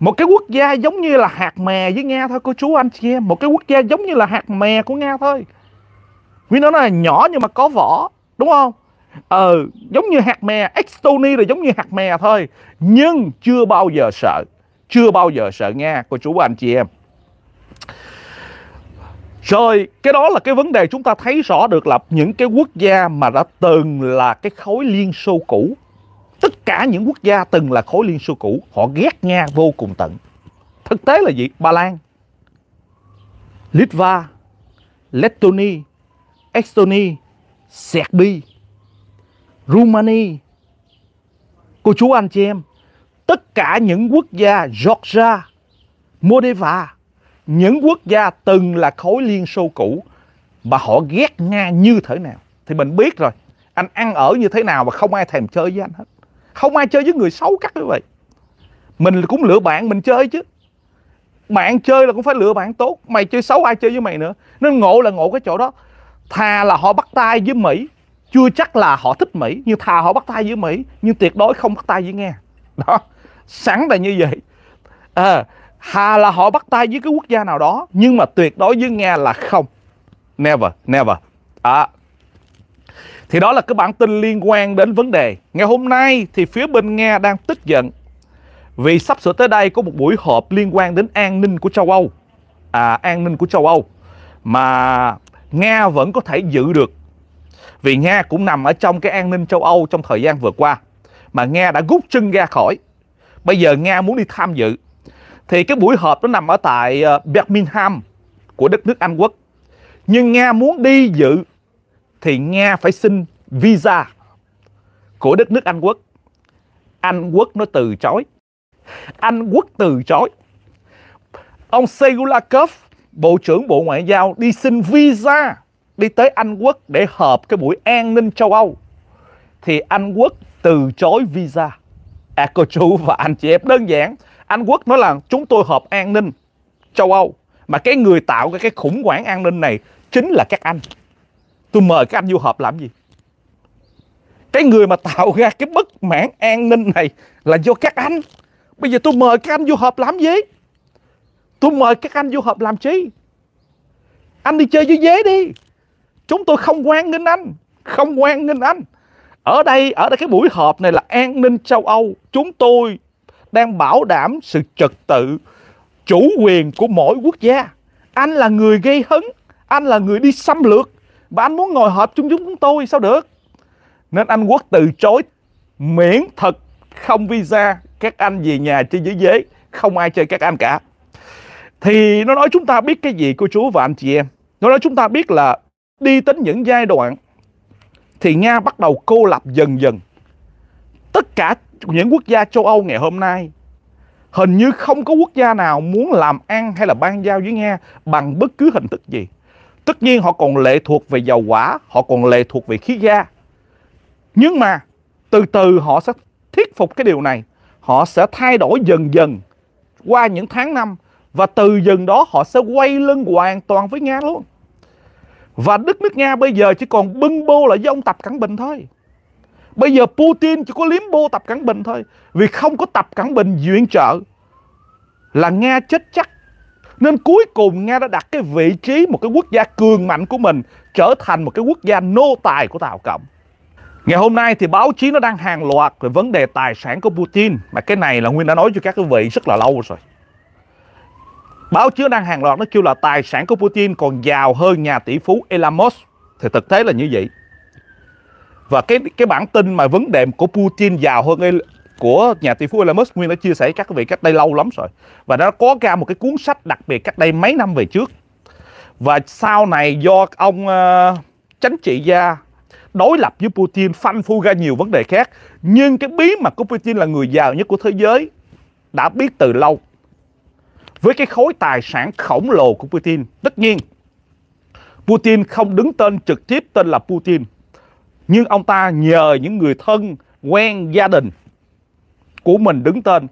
một cái quốc gia giống như là hạt mè với Nga thôi cô chú anh chị em một cái quốc gia giống như là hạt mè của Nga thôi vì nó là nhỏ nhưng mà có vỏ đúng không ờ giống như hạt mè Estonia là giống như hạt mè thôi nhưng chưa bao giờ sợ chưa bao giờ sợ Nga cô chú anh chị em rồi cái đó là cái vấn đề chúng ta thấy rõ được là những cái quốc gia mà đã từng là cái khối Liên Xô cũ tất cả những quốc gia từng là khối Liên Xô cũ họ ghét Nga vô cùng tận thực tế là gì Ba Lan Litva Lettonia Estonia Serbia Romania cô chú anh chị em tất cả những quốc gia Georgia Moldova những quốc gia từng là khối Liên Xô cũ mà họ ghét Nga như thế nào thì mình biết rồi anh ăn ở như thế nào mà không ai thèm chơi với anh hết không ai chơi với người xấu cắt như vậy mình cũng lựa bạn mình chơi chứ bạn chơi là cũng phải lựa bạn tốt mày chơi xấu ai chơi với mày nữa nên ngộ là ngộ cái chỗ đó thà là họ bắt tay với mỹ chưa chắc là họ thích mỹ nhưng thà họ bắt tay với mỹ nhưng tuyệt đối không bắt tay với nga đó sẵn là như vậy à, thà là họ bắt tay với cái quốc gia nào đó nhưng mà tuyệt đối với nga là không never never à, thì đó là cái bản tin liên quan đến vấn đề. Ngày hôm nay thì phía bên Nga đang tức giận vì sắp sửa tới đây có một buổi họp liên quan đến an ninh của châu Âu. À, an ninh của châu Âu mà Nga vẫn có thể giữ được. Vì Nga cũng nằm ở trong cái an ninh châu Âu trong thời gian vừa qua mà Nga đã rút chân ra khỏi. Bây giờ Nga muốn đi tham dự. Thì cái buổi họp nó nằm ở tại ờ, Birmingham của đất nước Anh quốc. Nhưng Nga muốn đi dự thì Nga phải xin visa của đất nước Anh Quốc. Anh Quốc nó từ chối. Anh Quốc từ chối. Ông Segulakov, Bộ trưởng Bộ Ngoại giao đi xin visa đi tới Anh Quốc để hợp cái buổi an ninh châu Âu. Thì Anh Quốc từ chối visa. À cô chú và anh chị em đơn giản. Anh Quốc nói là chúng tôi hợp an ninh châu Âu. Mà cái người tạo ra cái khủng hoảng an ninh này chính là các anh tôi mời các anh vô họp làm gì cái người mà tạo ra cái bất mãn an ninh này là do các anh bây giờ tôi mời các anh vô họp làm gì tôi mời các anh vô họp làm chi anh đi chơi với dế đi chúng tôi không quan nghênh anh không quan nghênh anh ở đây ở đây cái buổi họp này là an ninh châu âu chúng tôi đang bảo đảm sự trật tự chủ quyền của mỗi quốc gia anh là người gây hấn anh là người đi xâm lược bà anh muốn ngồi họp chung chúng chúng tôi sao được nên Anh Quốc từ chối miễn thật không visa các anh về nhà chơi dưới dế không ai chơi các anh cả thì nó nói chúng ta biết cái gì cô chú và anh chị em nó nói chúng ta biết là đi đến những giai đoạn thì Nga bắt đầu cô lập dần dần tất cả những quốc gia châu Âu ngày hôm nay hình như không có quốc gia nào muốn làm ăn hay là ban giao với Nga bằng bất cứ hình thức gì Tất nhiên họ còn lệ thuộc về dầu quả, họ còn lệ thuộc về khí ga. Nhưng mà từ từ họ sẽ thuyết phục cái điều này. Họ sẽ thay đổi dần dần qua những tháng năm và từ dần đó họ sẽ quay lưng hoàn toàn với Nga luôn. Và đất nước Nga bây giờ chỉ còn bưng bô lại với ông Tập cẩn Bình thôi. Bây giờ Putin chỉ có liếm bô Tập cẩn Bình thôi. Vì không có Tập cẩn Bình viện trợ là Nga chết chắc. Nên cuối cùng Nga đã đặt cái vị trí một cái quốc gia cường mạnh của mình trở thành một cái quốc gia nô tài của Tàu Cộng. Ngày hôm nay thì báo chí nó đang hàng loạt về vấn đề tài sản của Putin mà cái này là Nguyên đã nói cho các quý vị rất là lâu rồi. Báo chí đang hàng loạt nó kêu là tài sản của Putin còn giàu hơn nhà tỷ phú Elon Musk thì thực tế là như vậy. Và cái cái bản tin mà vấn đề của Putin giàu hơn của nhà tỷ phú Elon Musk Nguyên đã chia sẻ các quý vị cách đây lâu lắm rồi và đã có ra một cái cuốn sách đặc biệt cách đây mấy năm về trước và sau này do ông uh, ờ, chính trị gia đối lập với Putin phanh phu ra nhiều vấn đề khác nhưng cái bí mật của Putin là người giàu nhất của thế giới đã biết từ lâu với cái khối tài sản khổng lồ của Putin tất nhiên Putin không đứng tên trực tiếp tên là Putin nhưng ông ta nhờ những người thân quen gia đình của mình đứng tên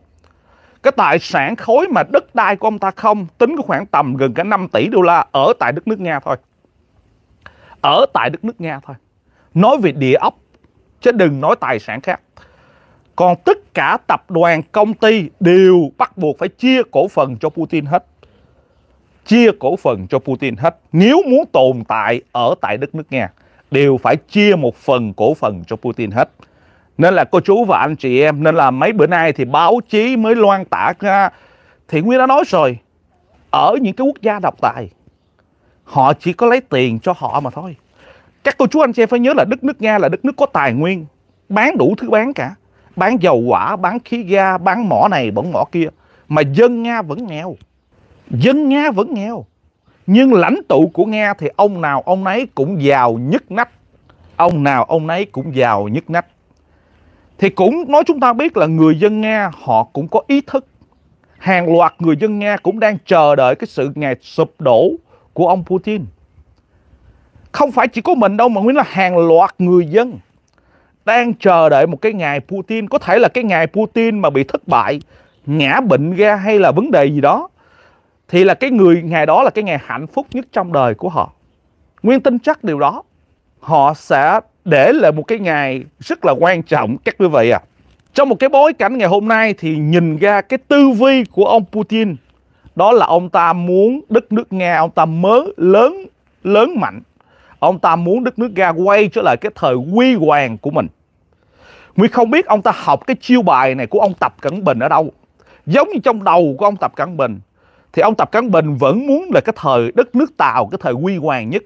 cái tài sản khối mà đất đai của ông ta không tính có khoảng tầm gần cả 5 tỷ đô la ở tại đất nước Nga thôi ở tại đất nước Nga thôi nói về địa ốc chứ đừng nói tài sản khác còn tất cả tập đoàn công ty đều bắt buộc phải chia cổ phần cho Putin hết chia cổ phần cho Putin hết nếu muốn tồn tại ở tại đất nước Nga đều phải chia một phần cổ phần cho Putin hết nên là cô chú và anh chị em Nên là mấy bữa nay thì báo chí mới loan tả ra Thì Nguyên đã nói rồi Ở những cái quốc gia độc tài Họ chỉ có lấy tiền cho họ mà thôi Các cô chú anh chị em phải nhớ là đất nước Nga là đất nước có tài nguyên Bán đủ thứ bán cả Bán dầu quả, bán khí ga, bán mỏ này, bán mỏ kia Mà dân Nga vẫn nghèo Dân Nga vẫn nghèo Nhưng lãnh tụ của Nga thì ông nào ông nấy cũng giàu nhất nách Ông nào ông nấy cũng giàu nhất nách thì cũng nói chúng ta biết là người dân Nga họ cũng có ý thức. Hàng loạt người dân Nga cũng đang chờ đợi cái sự ngày sụp đổ của ông Putin. Không phải chỉ có mình đâu mà nguyên là hàng loạt người dân đang chờ đợi một cái ngày Putin, có thể là cái ngày Putin mà bị thất bại, ngã bệnh ra hay là vấn đề gì đó thì là cái người ngày đó là cái ngày hạnh phúc nhất trong đời của họ. Nguyên tin chắc điều đó. Họ sẽ để lại một cái ngày rất là quan trọng các quý vị à. Trong một cái bối cảnh ngày hôm nay thì nhìn ra cái tư vi của ông Putin đó là ông ta muốn đất nước Nga ông ta mới lớn lớn mạnh. Ông ta muốn đất nước Nga quay trở lại cái thời huy hoàng của mình. Nguyên không biết ông ta học cái chiêu bài này của ông Tập Cận Bình ở đâu. Giống như trong đầu của ông Tập Cận Bình thì ông Tập Cận Bình vẫn muốn là cái thời đất nước Tàu, cái thời huy hoàng nhất.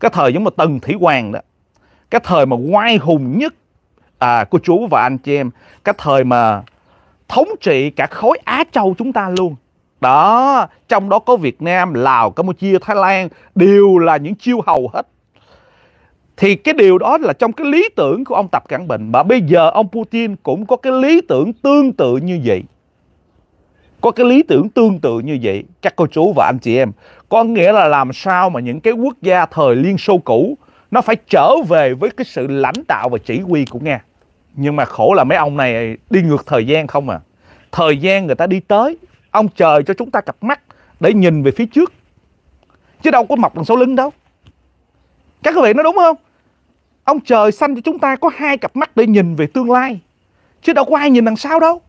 Cái thời giống mà Tần Thủy Hoàng đó cái thời mà oai hùng nhất à, của chú và anh chị em cái thời mà thống trị cả khối Á Châu chúng ta luôn đó trong đó có Việt Nam Lào Campuchia Thái Lan đều là những chiêu hầu hết thì cái điều đó là trong cái lý tưởng của ông Tập Cận Bình mà bây giờ ông Putin cũng có cái lý tưởng tương tự như vậy có cái lý tưởng tương tự như vậy các cô chú và anh chị em có nghĩa là làm sao mà những cái quốc gia thời Liên Xô cũ nó phải trở về với cái sự lãnh đạo và chỉ huy của Nga nhưng mà khổ là mấy ông này đi ngược thời gian không à thời gian người ta đi tới ông trời cho chúng ta cặp mắt để nhìn về phía trước chứ đâu có mọc bằng sau lưng đâu các quý vị nói đúng không ông trời xanh cho chúng ta có hai cặp mắt để nhìn về tương lai chứ đâu có ai nhìn đằng sau đâu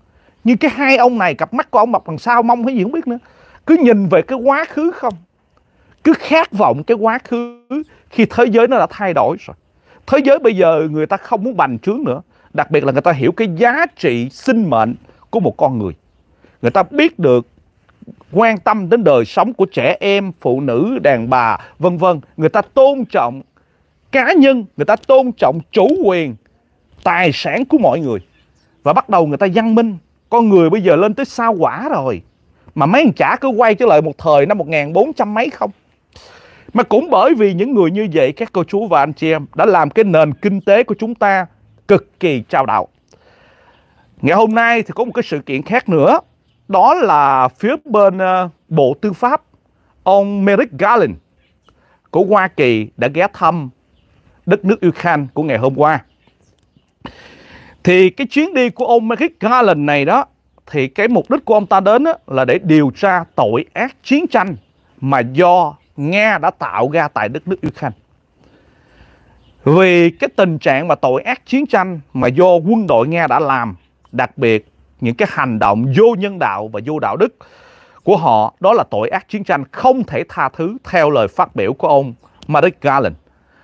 như cái hai ông này cặp mắt của ông mọc đằng sau mong cái gì không biết nữa cứ nhìn về cái quá khứ không cứ khát vọng cái quá khứ khi thế giới nó đã thay đổi rồi thế giới bây giờ người ta không muốn bành trướng nữa đặc biệt là người ta hiểu cái giá trị sinh mệnh của một con người người ta biết được quan tâm đến đời sống của trẻ em phụ nữ đàn bà vân vân người ta tôn trọng cá nhân người ta tôn trọng chủ quyền tài sản của mọi người và bắt đầu người ta văn minh con người bây giờ lên tới sao quả rồi mà mấy thằng chả cứ quay trở lại một thời năm 1400 mấy không mà cũng bởi vì những người như vậy các cô chú và anh chị em đã làm cái nền kinh tế của chúng ta cực kỳ trao đảo. Ngày hôm nay thì có một cái sự kiện khác nữa. Đó là phía bên ờ, Bộ Tư pháp ông Merrick Garland của Hoa Kỳ đã ghé thăm đất nước Ukraine của ngày hôm qua. Thì cái chuyến đi của ông Merrick Garland này đó thì cái mục đích của ông ta đến là để điều tra tội ác chiến tranh mà do Nga đã tạo ra tại đất nước Ukraine. Vì cái tình trạng mà tội ác chiến tranh mà do quân đội Nga đã làm, đặc biệt những cái hành động vô nhân đạo và vô đạo đức của họ, đó là tội ác chiến tranh không thể tha thứ theo lời phát biểu của ông Merrick Garland.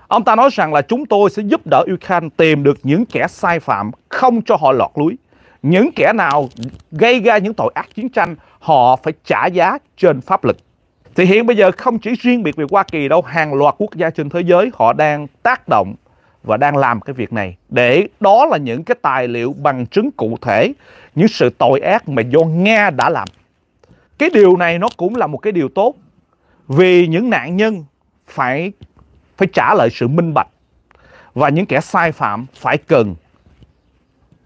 Ông ta nói rằng là chúng tôi sẽ giúp đỡ Ukraine tìm được những kẻ sai phạm, không cho họ lọt lưới. Những kẻ nào gây ra những tội ác chiến tranh, họ phải trả giá trên pháp luật thì hiện bây giờ không chỉ riêng biệt về Hoa Kỳ đâu, hàng loạt quốc gia trên thế giới họ đang tác động và đang làm cái việc này để đó là những cái tài liệu bằng chứng cụ thể những sự tội ác mà do Nga đã làm. Cái điều này nó cũng là một cái điều tốt vì những nạn nhân phải phải trả lại sự minh bạch và những kẻ sai phạm phải cần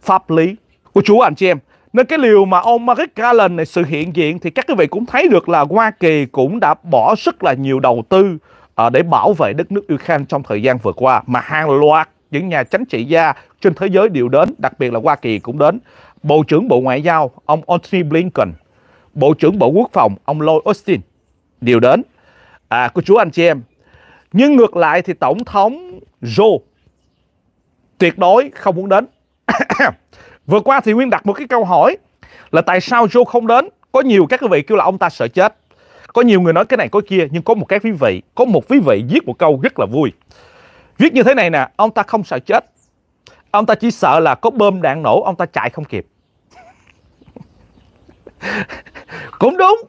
pháp lý của chú anh chị em nên cái điều mà ông Merrick Garland này sự hiện diện thì các quý vị cũng thấy được là Hoa Kỳ cũng đã bỏ rất là nhiều đầu tư ờ, để bảo vệ đất nước Ukraine trong thời gian vừa qua mà hàng loạt những nhà chính trị gia trên thế giới đều đến, đặc biệt là Hoa Kỳ cũng đến. Bộ trưởng Bộ Ngoại giao ông Antony Blinken, Bộ trưởng Bộ Quốc phòng ông Lloyd Austin đều đến. À, cô chú anh chị em. Nhưng ngược lại thì Tổng thống Joe tuyệt đối không muốn đến. Vừa qua thì Nguyên đặt một cái câu hỏi là tại sao Joe không đến? Có nhiều các quý vị kêu là ông ta sợ chết. Có nhiều người nói cái này có kia nhưng có một cái quý vị, có một quý vị viết một câu rất là vui. Viết như thế này nè, ông ta không sợ chết. Ông ta chỉ sợ là có bơm đạn nổ ông ta chạy không kịp. Cũng đúng.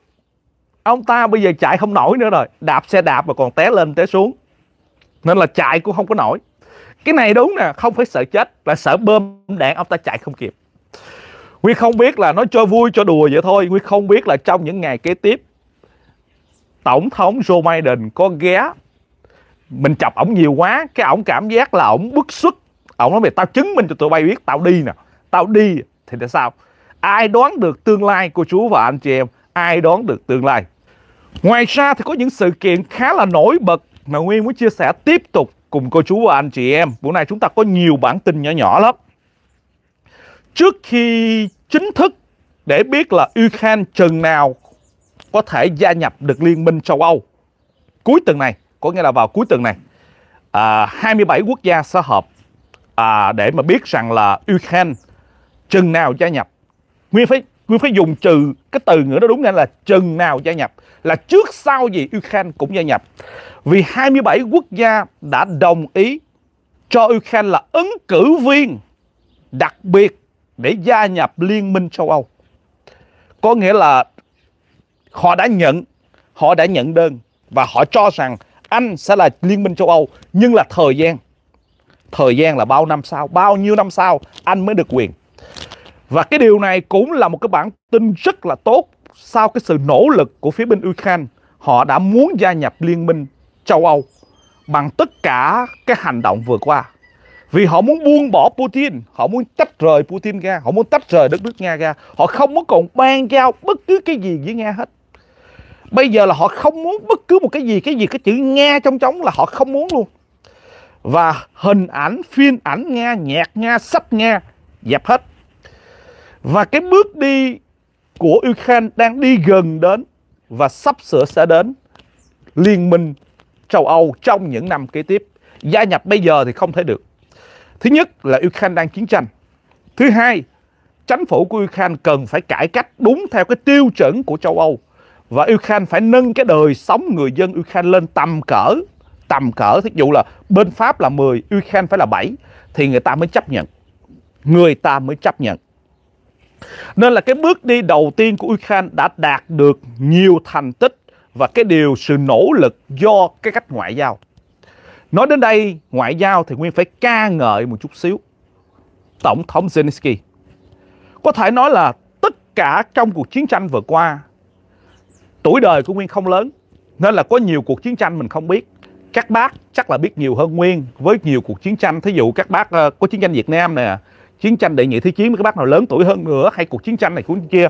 Ông ta bây giờ chạy không nổi nữa rồi, đạp xe đạp mà còn té lên té xuống. Nên là chạy cũng không có nổi cái này đúng nè không phải sợ chết là sợ bơm đạn ông ta chạy không kịp nguyên không biết là nó cho vui cho đùa vậy thôi nguyên không biết là trong những ngày kế tiếp tổng thống joe biden có ghé mình chọc ổng nhiều quá cái ổng cảm giác là ổng bức xúc ổng nói về tao chứng minh cho tụi bay biết tao đi nè tao đi thì là sao ai đoán được tương lai của chú và anh chị em ai đoán được tương lai ngoài ra thì có những sự kiện khá là nổi bật mà nguyên muốn chia sẻ tiếp tục cùng cô chú và anh chị em. Bữa nay chúng ta có nhiều bản tin nhỏ nhỏ lắm. Trước khi chính thức để biết là Ukraine chừng nào có thể gia nhập được Liên minh châu Âu cuối tuần này, có nghĩa là vào cuối tuần này, à, 27 quốc gia sẽ họp à, để mà biết rằng là Ukraine chừng nào gia nhập. Nguyên phí. Quý phải dùng trừ cái từ ngữ đó đúng nghĩa là chừng nào gia nhập là trước sau gì Ukraine cũng gia nhập. Vì 27 quốc gia đã đồng ý cho Ukraine là ứng cử viên đặc biệt để gia nhập Liên minh châu Âu. Có nghĩa là họ đã nhận, họ đã nhận đơn và họ cho rằng Anh sẽ là Liên minh châu Âu nhưng là thời gian. Thời gian là bao năm sau, bao nhiêu năm sau Anh mới được quyền. Và cái điều này cũng là một cái bản tin rất là tốt sau cái sự nỗ lực của phía bên Ukraine. Họ đã muốn gia nhập Liên minh châu Âu bằng tất cả cái hành động vừa qua. Vì họ muốn buông bỏ Putin, họ muốn tách rời Putin ra, họ muốn tách rời đất nước Nga ra. Họ không muốn còn ban giao bất cứ cái gì với Nga hết. Bây giờ là họ không muốn bất cứ một cái gì, cái gì cái chữ Nga trong trống là họ không muốn luôn. Và hình ảnh, phiên ảnh Nga, nhạc Nga, sách Nga, dẹp hết. Và cái bước đi của Ukraine đang đi gần đến và sắp sửa sẽ đến liên minh châu Âu trong những năm kế tiếp. Gia nhập bây giờ thì không thể được. Thứ nhất là Ukraine đang chiến tranh. Thứ hai, chính phủ của Ukraine cần phải cải cách đúng theo cái tiêu chuẩn của châu Âu. Và Ukraine phải nâng cái đời sống người dân Ukraine lên tầm cỡ. Tầm cỡ, thí dụ là bên Pháp là 10, Ukraine phải là 7. Thì người ta mới chấp nhận. Người ta mới chấp nhận. Nên là cái bước đi đầu tiên của Ukraine đã đạt được nhiều thành tích và cái điều sự nỗ lực do cái cách ngoại giao. Nói đến đây, ngoại giao thì Nguyên phải ca ngợi một chút xíu. Tổng thống Zelensky. Có thể nói là tất cả trong cuộc chiến tranh vừa qua, tuổi đời của Nguyên không lớn, nên là có nhiều cuộc chiến tranh mình không biết. Các bác chắc là biết nhiều hơn Nguyên với nhiều cuộc chiến tranh. Thí dụ các bác ờ, có chiến tranh Việt Nam nè, chiến tranh đệ nhị thế chiến với các bác nào lớn tuổi hơn nữa hay cuộc chiến tranh này cũng kia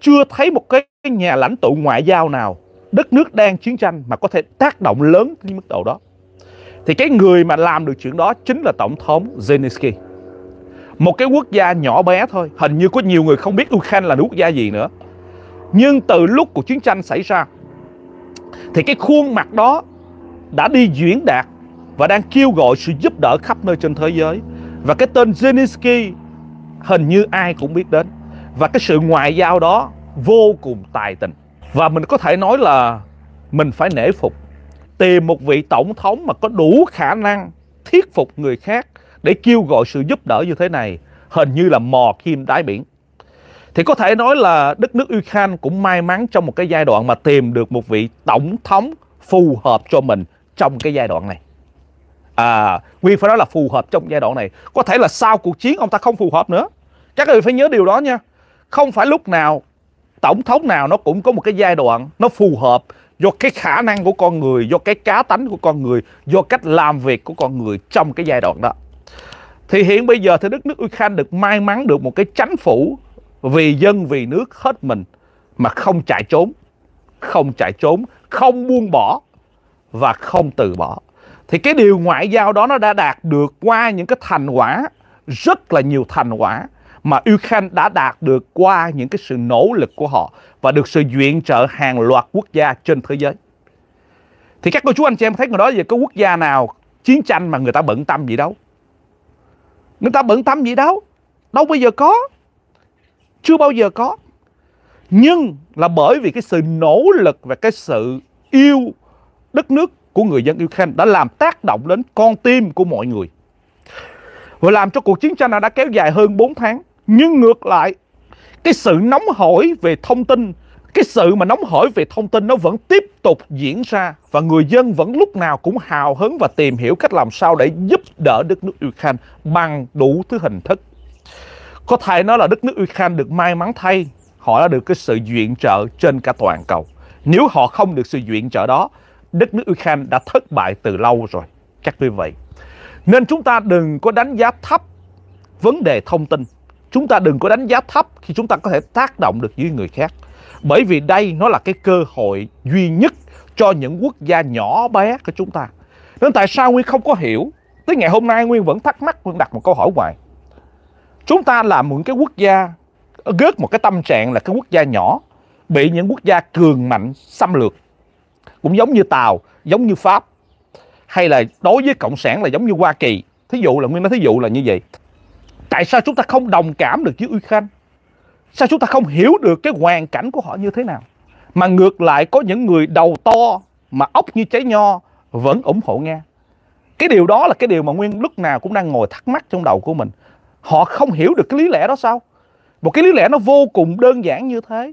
chưa thấy một cái nhà lãnh tụ ngoại giao nào đất nước đang chiến tranh mà có thể tác động lớn đến mức độ đó thì cái người mà làm được chuyện đó chính là tổng thống Zelensky một cái quốc gia nhỏ bé thôi hình như có nhiều người không biết Ukraine là quốc gia gì nữa nhưng từ lúc cuộc chiến tranh xảy ra thì cái khuôn mặt đó đã đi diễn đạt và đang kêu gọi sự giúp đỡ khắp nơi trên thế giới và cái tên Zelensky hình như ai cũng biết đến. Và cái sự ngoại giao đó vô cùng tài tình. Và mình có thể nói là mình phải nể phục. Tìm một vị tổng thống mà có đủ khả năng thuyết phục người khác để kêu gọi sự giúp đỡ như thế này hình như là mò kim đáy biển. Thì có thể nói là đất nước Ukraine cũng may mắn trong một cái giai đoạn mà tìm được một vị tổng thống phù hợp cho mình trong cái giai đoạn này à nguyên phải nói là phù hợp trong giai đoạn này có thể là sau cuộc chiến ông ta không phù hợp nữa các người phải nhớ điều đó nha không phải lúc nào tổng thống nào nó cũng có một cái giai đoạn nó phù hợp do cái khả năng của con người do cái cá tánh của con người do cách làm việc của con người trong cái giai đoạn đó thì hiện bây giờ thì đất nước Ukraine được may mắn được một cái chánh phủ vì dân vì nước hết mình mà không chạy trốn không chạy trốn không buông bỏ và không từ bỏ thì cái điều ngoại giao đó nó đã đạt được qua những cái thành quả rất là nhiều thành quả mà Ukraine đã đạt được qua những cái sự nỗ lực của họ và được sự viện trợ hàng loạt quốc gia trên thế giới. Thì các cô chú anh chị em thấy người đó giờ có quốc gia nào chiến tranh mà người ta bận tâm gì đâu. Người ta bận tâm gì đâu. Đâu bây giờ có. Chưa bao giờ có. Nhưng là bởi vì cái sự nỗ lực và cái sự yêu đất nước của người dân Ukraine đã làm tác động đến con tim của mọi người. Và làm cho cuộc chiến tranh này đã kéo dài hơn 4 tháng. Nhưng ngược lại, cái sự nóng hổi về thông tin, cái sự mà nóng hổi về thông tin nó vẫn tiếp tục diễn ra và người dân vẫn lúc nào cũng hào hứng và tìm hiểu cách làm sao để giúp đỡ đất nước Ukraine bằng đủ thứ hình thức. Có thể nói là đất nước Ukraine được may mắn thay, họ đã được cái sự viện trợ trên cả toàn cầu. Nếu họ không được sự viện trợ đó đất nước Ukraine đã thất bại từ lâu rồi, chắc như vậy. Nên chúng ta đừng có đánh giá thấp vấn đề thông tin. Chúng ta đừng có đánh giá thấp khi chúng ta có thể tác động được với người khác. Bởi vì đây nó là cái cơ hội duy nhất cho những quốc gia nhỏ bé của chúng ta. Nên tại sao Nguyên không có hiểu? Tới ngày hôm nay Nguyên vẫn thắc mắc, Nguyên đặt một câu hỏi hoài. Chúng ta là một cái quốc gia gớt một cái tâm trạng là cái quốc gia nhỏ bị những quốc gia cường mạnh xâm lược cũng giống như Tàu, giống như Pháp hay là đối với Cộng sản là giống như Hoa Kỳ. Thí dụ là Nguyên nói thí dụ là như vậy. Tại sao chúng ta không đồng cảm được với Ukraine? Sao chúng ta không hiểu được cái hoàn cảnh của họ như thế nào? Mà ngược lại có những người đầu to mà ốc như trái nho vẫn ủng hộ Nga. Cái điều đó là cái điều mà Nguyên lúc nào cũng đang ngồi thắc mắc trong đầu của mình. Họ không hiểu được cái lý lẽ đó sao? Một cái lý lẽ nó vô cùng đơn giản như thế.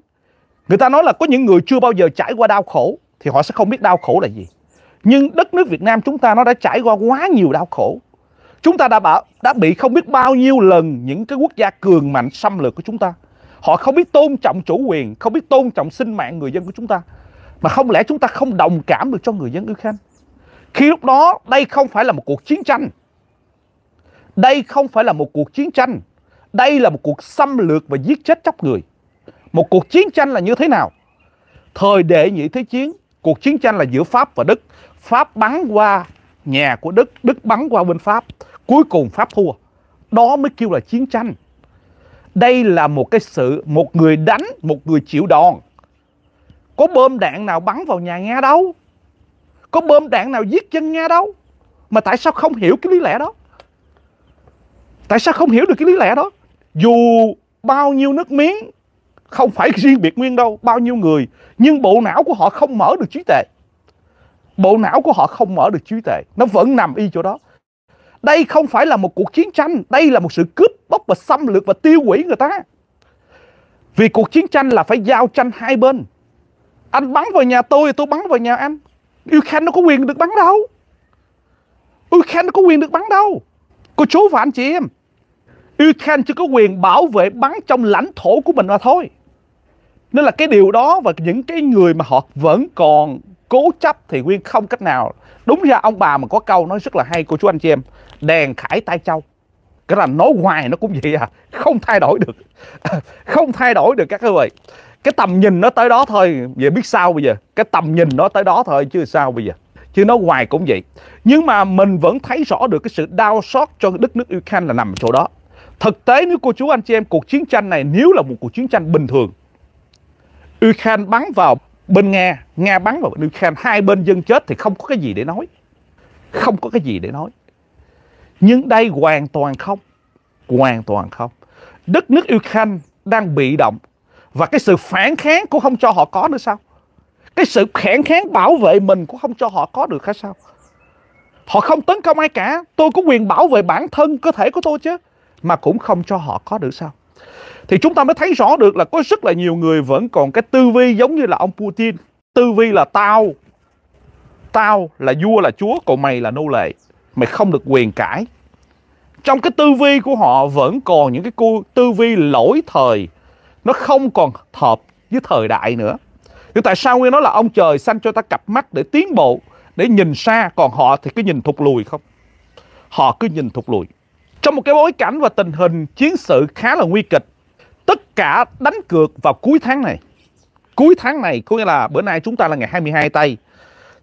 Người ta nói là có những người chưa bao giờ trải qua đau khổ thì họ sẽ không biết đau khổ là gì nhưng đất nước Việt Nam chúng ta nó đã trải qua quá nhiều đau khổ chúng ta đã bảo đã bị không biết bao nhiêu lần những cái quốc gia cường mạnh xâm lược của chúng ta họ không biết tôn trọng chủ quyền không biết tôn trọng sinh mạng người dân của chúng ta mà không lẽ chúng ta không đồng cảm được cho người dân Ukraine khi lúc đó đây không phải là một cuộc chiến tranh đây không phải là một cuộc chiến tranh đây là một cuộc xâm lược và giết chết chóc người một cuộc chiến tranh là như thế nào thời đệ nhị thế chiến cuộc chiến tranh là giữa Pháp và Đức. Pháp bắn qua nhà của Đức, Đức bắn qua bên Pháp. Cuối cùng Pháp thua. Đó mới kêu là chiến tranh. Đây là một cái sự, một người đánh, một người chịu đòn. Có bơm đạn nào bắn vào nhà Nga đâu. Có bơm đạn nào giết dân Nga đâu. Mà tại sao không hiểu cái lý lẽ đó? Tại sao không hiểu được cái lý lẽ đó? Dù bao nhiêu nước miếng không phải riêng biệt nguyên đâu bao nhiêu người nhưng bộ não của họ không mở được trí tuệ bộ não của họ không mở được trí tuệ nó vẫn nằm y chỗ đó đây không phải là một cuộc chiến tranh đây là một sự cướp bóc và xâm lược và tiêu hủy người ta vì cuộc chiến tranh là phải giao tranh hai bên anh bắn vào nhà tôi tôi bắn vào nhà anh Ukraine nó có quyền được bắn đâu Ukraine nó có quyền được bắn đâu cô chú và anh chị em Ukraine chỉ có quyền bảo vệ bắn trong lãnh thổ của mình mà thôi nên là cái điều đó và những cái người mà họ vẫn còn cố chấp thì nguyên không cách nào đúng ra ông bà mà có câu nói rất là hay của chú anh chị em đèn khải tay châu cái là nói hoài nó cũng vậy à không thay đổi được không thay đổi được các quý vị cái tầm nhìn nó tới đó thôi vậy biết sao bây giờ cái tầm nhìn nó tới đó thôi chứ sao bây giờ chứ nói hoài cũng vậy nhưng mà mình vẫn thấy rõ được cái sự đau xót cho đất nước Ukraine là nằm ở chỗ đó thực tế nếu cô chú anh chị em cuộc chiến tranh này nếu là một cuộc chiến tranh bình thường Ukraine bắn vào bên Nga, Nga bắn vào bên Ukraine, hai bên dân chết thì không có cái gì để nói. Không có cái gì để nói. Nhưng đây hoàn toàn không. Hoàn toàn không. Đất nước Ukraine đang bị động và cái sự phản kháng cũng không cho họ có nữa sao? Cái sự kháng kháng bảo vệ mình cũng không cho họ có được hay sao? Họ không tấn công ai cả. Tôi có quyền bảo vệ bản thân, cơ thể của tôi chứ. Mà cũng không cho họ có được sao? thì chúng ta mới thấy rõ được là có rất là nhiều người vẫn còn cái tư vi giống như là ông Putin tư vi là tao tao là vua là chúa còn mày là nô lệ mày không được quyền cãi trong cái tư vi của họ vẫn còn những cái tư vi lỗi thời nó không còn hợp với thời đại nữa nhưng tại sao nghe nói là ông trời xanh cho ta cặp mắt để tiến bộ để nhìn xa còn họ thì cứ nhìn thụt lùi không họ cứ nhìn thụt lùi trong một cái bối cảnh và tình hình chiến sự khá là nguy kịch, tất cả đánh cược vào cuối tháng này. Cuối tháng này có nghĩa là bữa nay chúng ta là ngày 22 tây.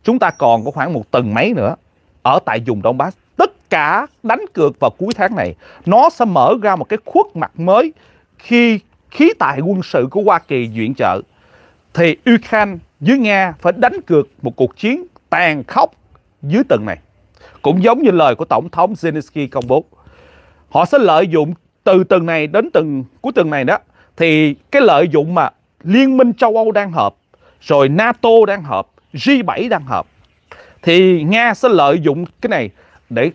Chúng ta còn có khoảng một tuần mấy nữa ở tại vùng Donbass. Tất cả đánh cược vào cuối tháng này, nó sẽ mở ra một cái khuất mặt mới khi khí tài quân sự của Hoa Kỳ viện trợ thì Ukraine với Nga phải đánh cược một cuộc chiến tàn khốc dưới tầng này. Cũng giống như lời của Tổng thống Zelensky công bố họ sẽ lợi dụng từ tuần này đến tuần cuối tuần này đó thì cái lợi dụng mà liên minh châu Âu đang hợp rồi NATO đang hợp G7 đang hợp thì Nga sẽ lợi dụng cái này để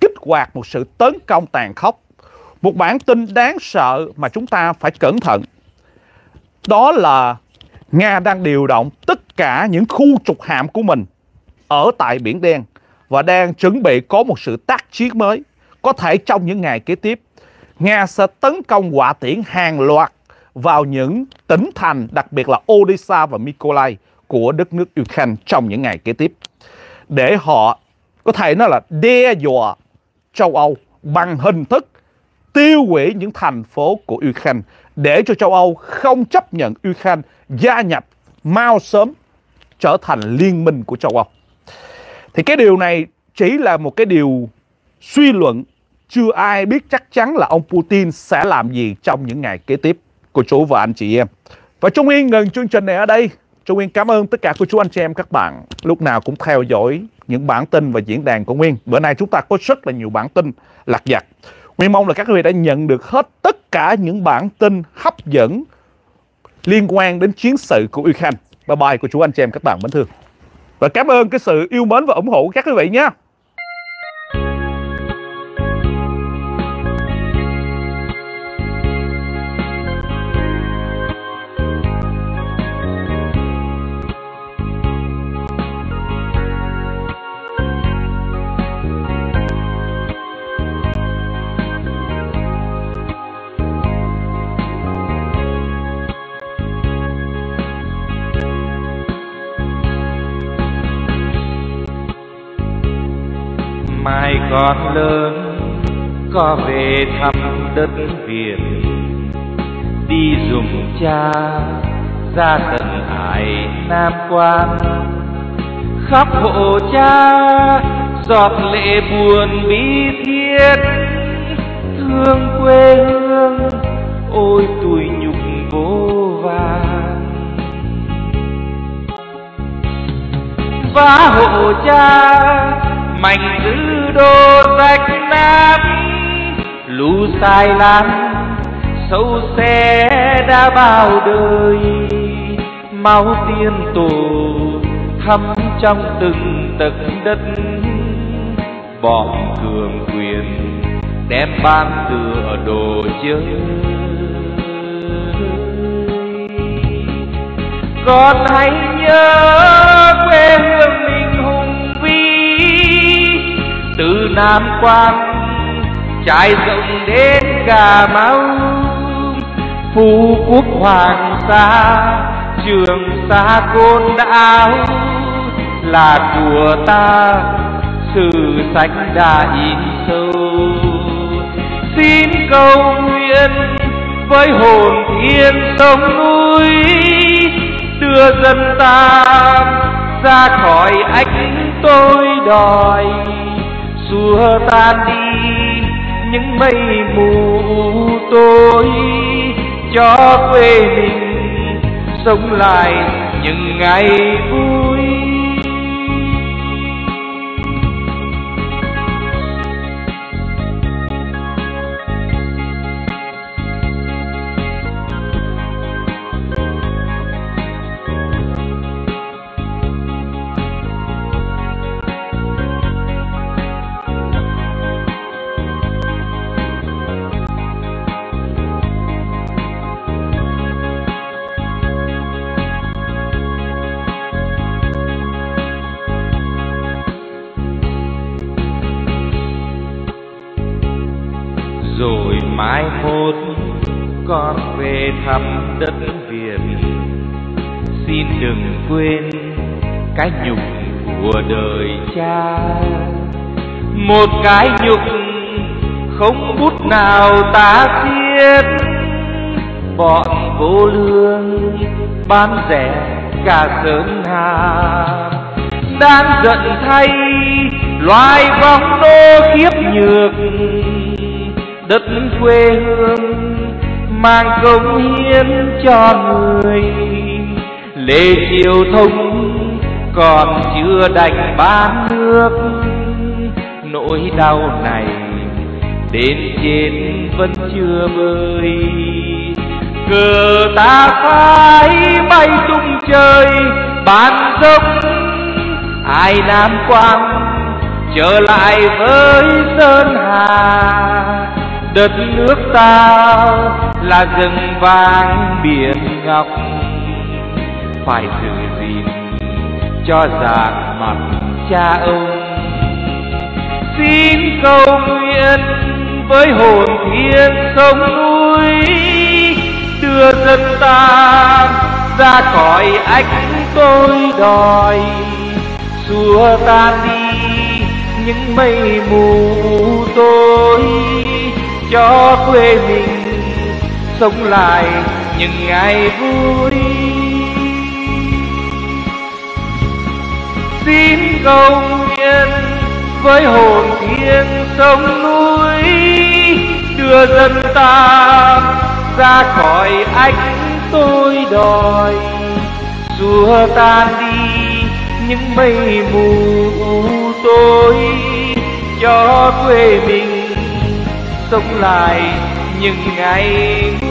kích hoạt một sự tấn công tàn khốc một bản tin đáng sợ mà chúng ta phải cẩn thận đó là Nga đang điều động tất cả những khu trục hạm của mình ở tại Biển Đen và đang chuẩn bị có một sự tác chiến mới. Có thể trong những ngày kế tiếp, Nga sẽ tấn công quả tiễn hàng loạt vào những tỉnh thành, đặc biệt là Odessa và Mykolaiv của đất nước Ukraine trong những ngày kế tiếp. Để họ có thể nói là đe dọa châu Âu bằng hình thức tiêu hủy những thành phố của Ukraine để cho châu Âu không chấp nhận Ukraine gia nhập mau sớm trở thành liên minh của châu Âu. Thì cái điều này chỉ là một cái điều suy luận chưa ai biết chắc chắn là ông Putin sẽ làm gì trong những ngày kế tiếp. Cô chú và anh chị em. Và Trung Yên ngừng chương trình này ở đây. Trung Yên cảm ơn tất cả cô chú anh chị em các bạn lúc nào cũng theo dõi những bản tin và diễn đàn của Nguyên. Bữa nay chúng ta có rất là nhiều bản tin lạc vặt. Nguyên mong là các quý vị đã nhận được hết tất cả những bản tin hấp dẫn liên quan đến chiến sự của Ukraine. Bye bye cô chú anh chị em các bạn mến thương. Và cảm ơn cái sự yêu mến và ủng hộ của các quý vị nhé. con lớn có về thăm đất Việt đi dùng cha ra tận hải Nam Quan khóc hộ cha giọt lệ buồn bi thiết thương quê hương ôi tuổi nhục vô vàn vá hộ cha mảnh dư đồ rách nát lũ sai lan, sâu xe đã bao đời máu tiên tổ thăm trong từng tấc đất bọn cường quyền đem ban tựa đồ chơi con hãy nhớ quê hương mình Nam Quang trải rộng đến Cà Mau Phú Quốc Hoàng Sa Trường Sa Côn Đảo là của ta sử sách đã in sâu xin cầu nguyện với hồn thiên sông núi đưa dân ta ra khỏi ách tôi đòi xua tan đi những mây mù tối cho quê mình sống lại những ngày vui nào ta thiết bọn vô lương bán rẻ cả sớm hà đang giận thay loài vong nô khiếp nhược đất quê hương mang công hiến cho người lệ chiều thông còn chưa đành bán nước nỗi đau này đến chết vẫn chưa bơi, cờ ta phái bay tung trời bàn dốc ai nam quang trở lại với sơn hà đất nước ta là rừng vàng biển ngọc phải giữ gìn cho dạng mặt cha ông xin cầu nguyện với hồn thiên sông núi đưa dân ta ra khỏi ách tôi đòi xua tan đi những mây mù tối cho quê mình sống lại những ngày vui xin công nhân với hồn thiêng sông núi đưa dân ta ra khỏi ách tôi đòi xua tan đi những mây mù tối cho quê mình sống lại những ngày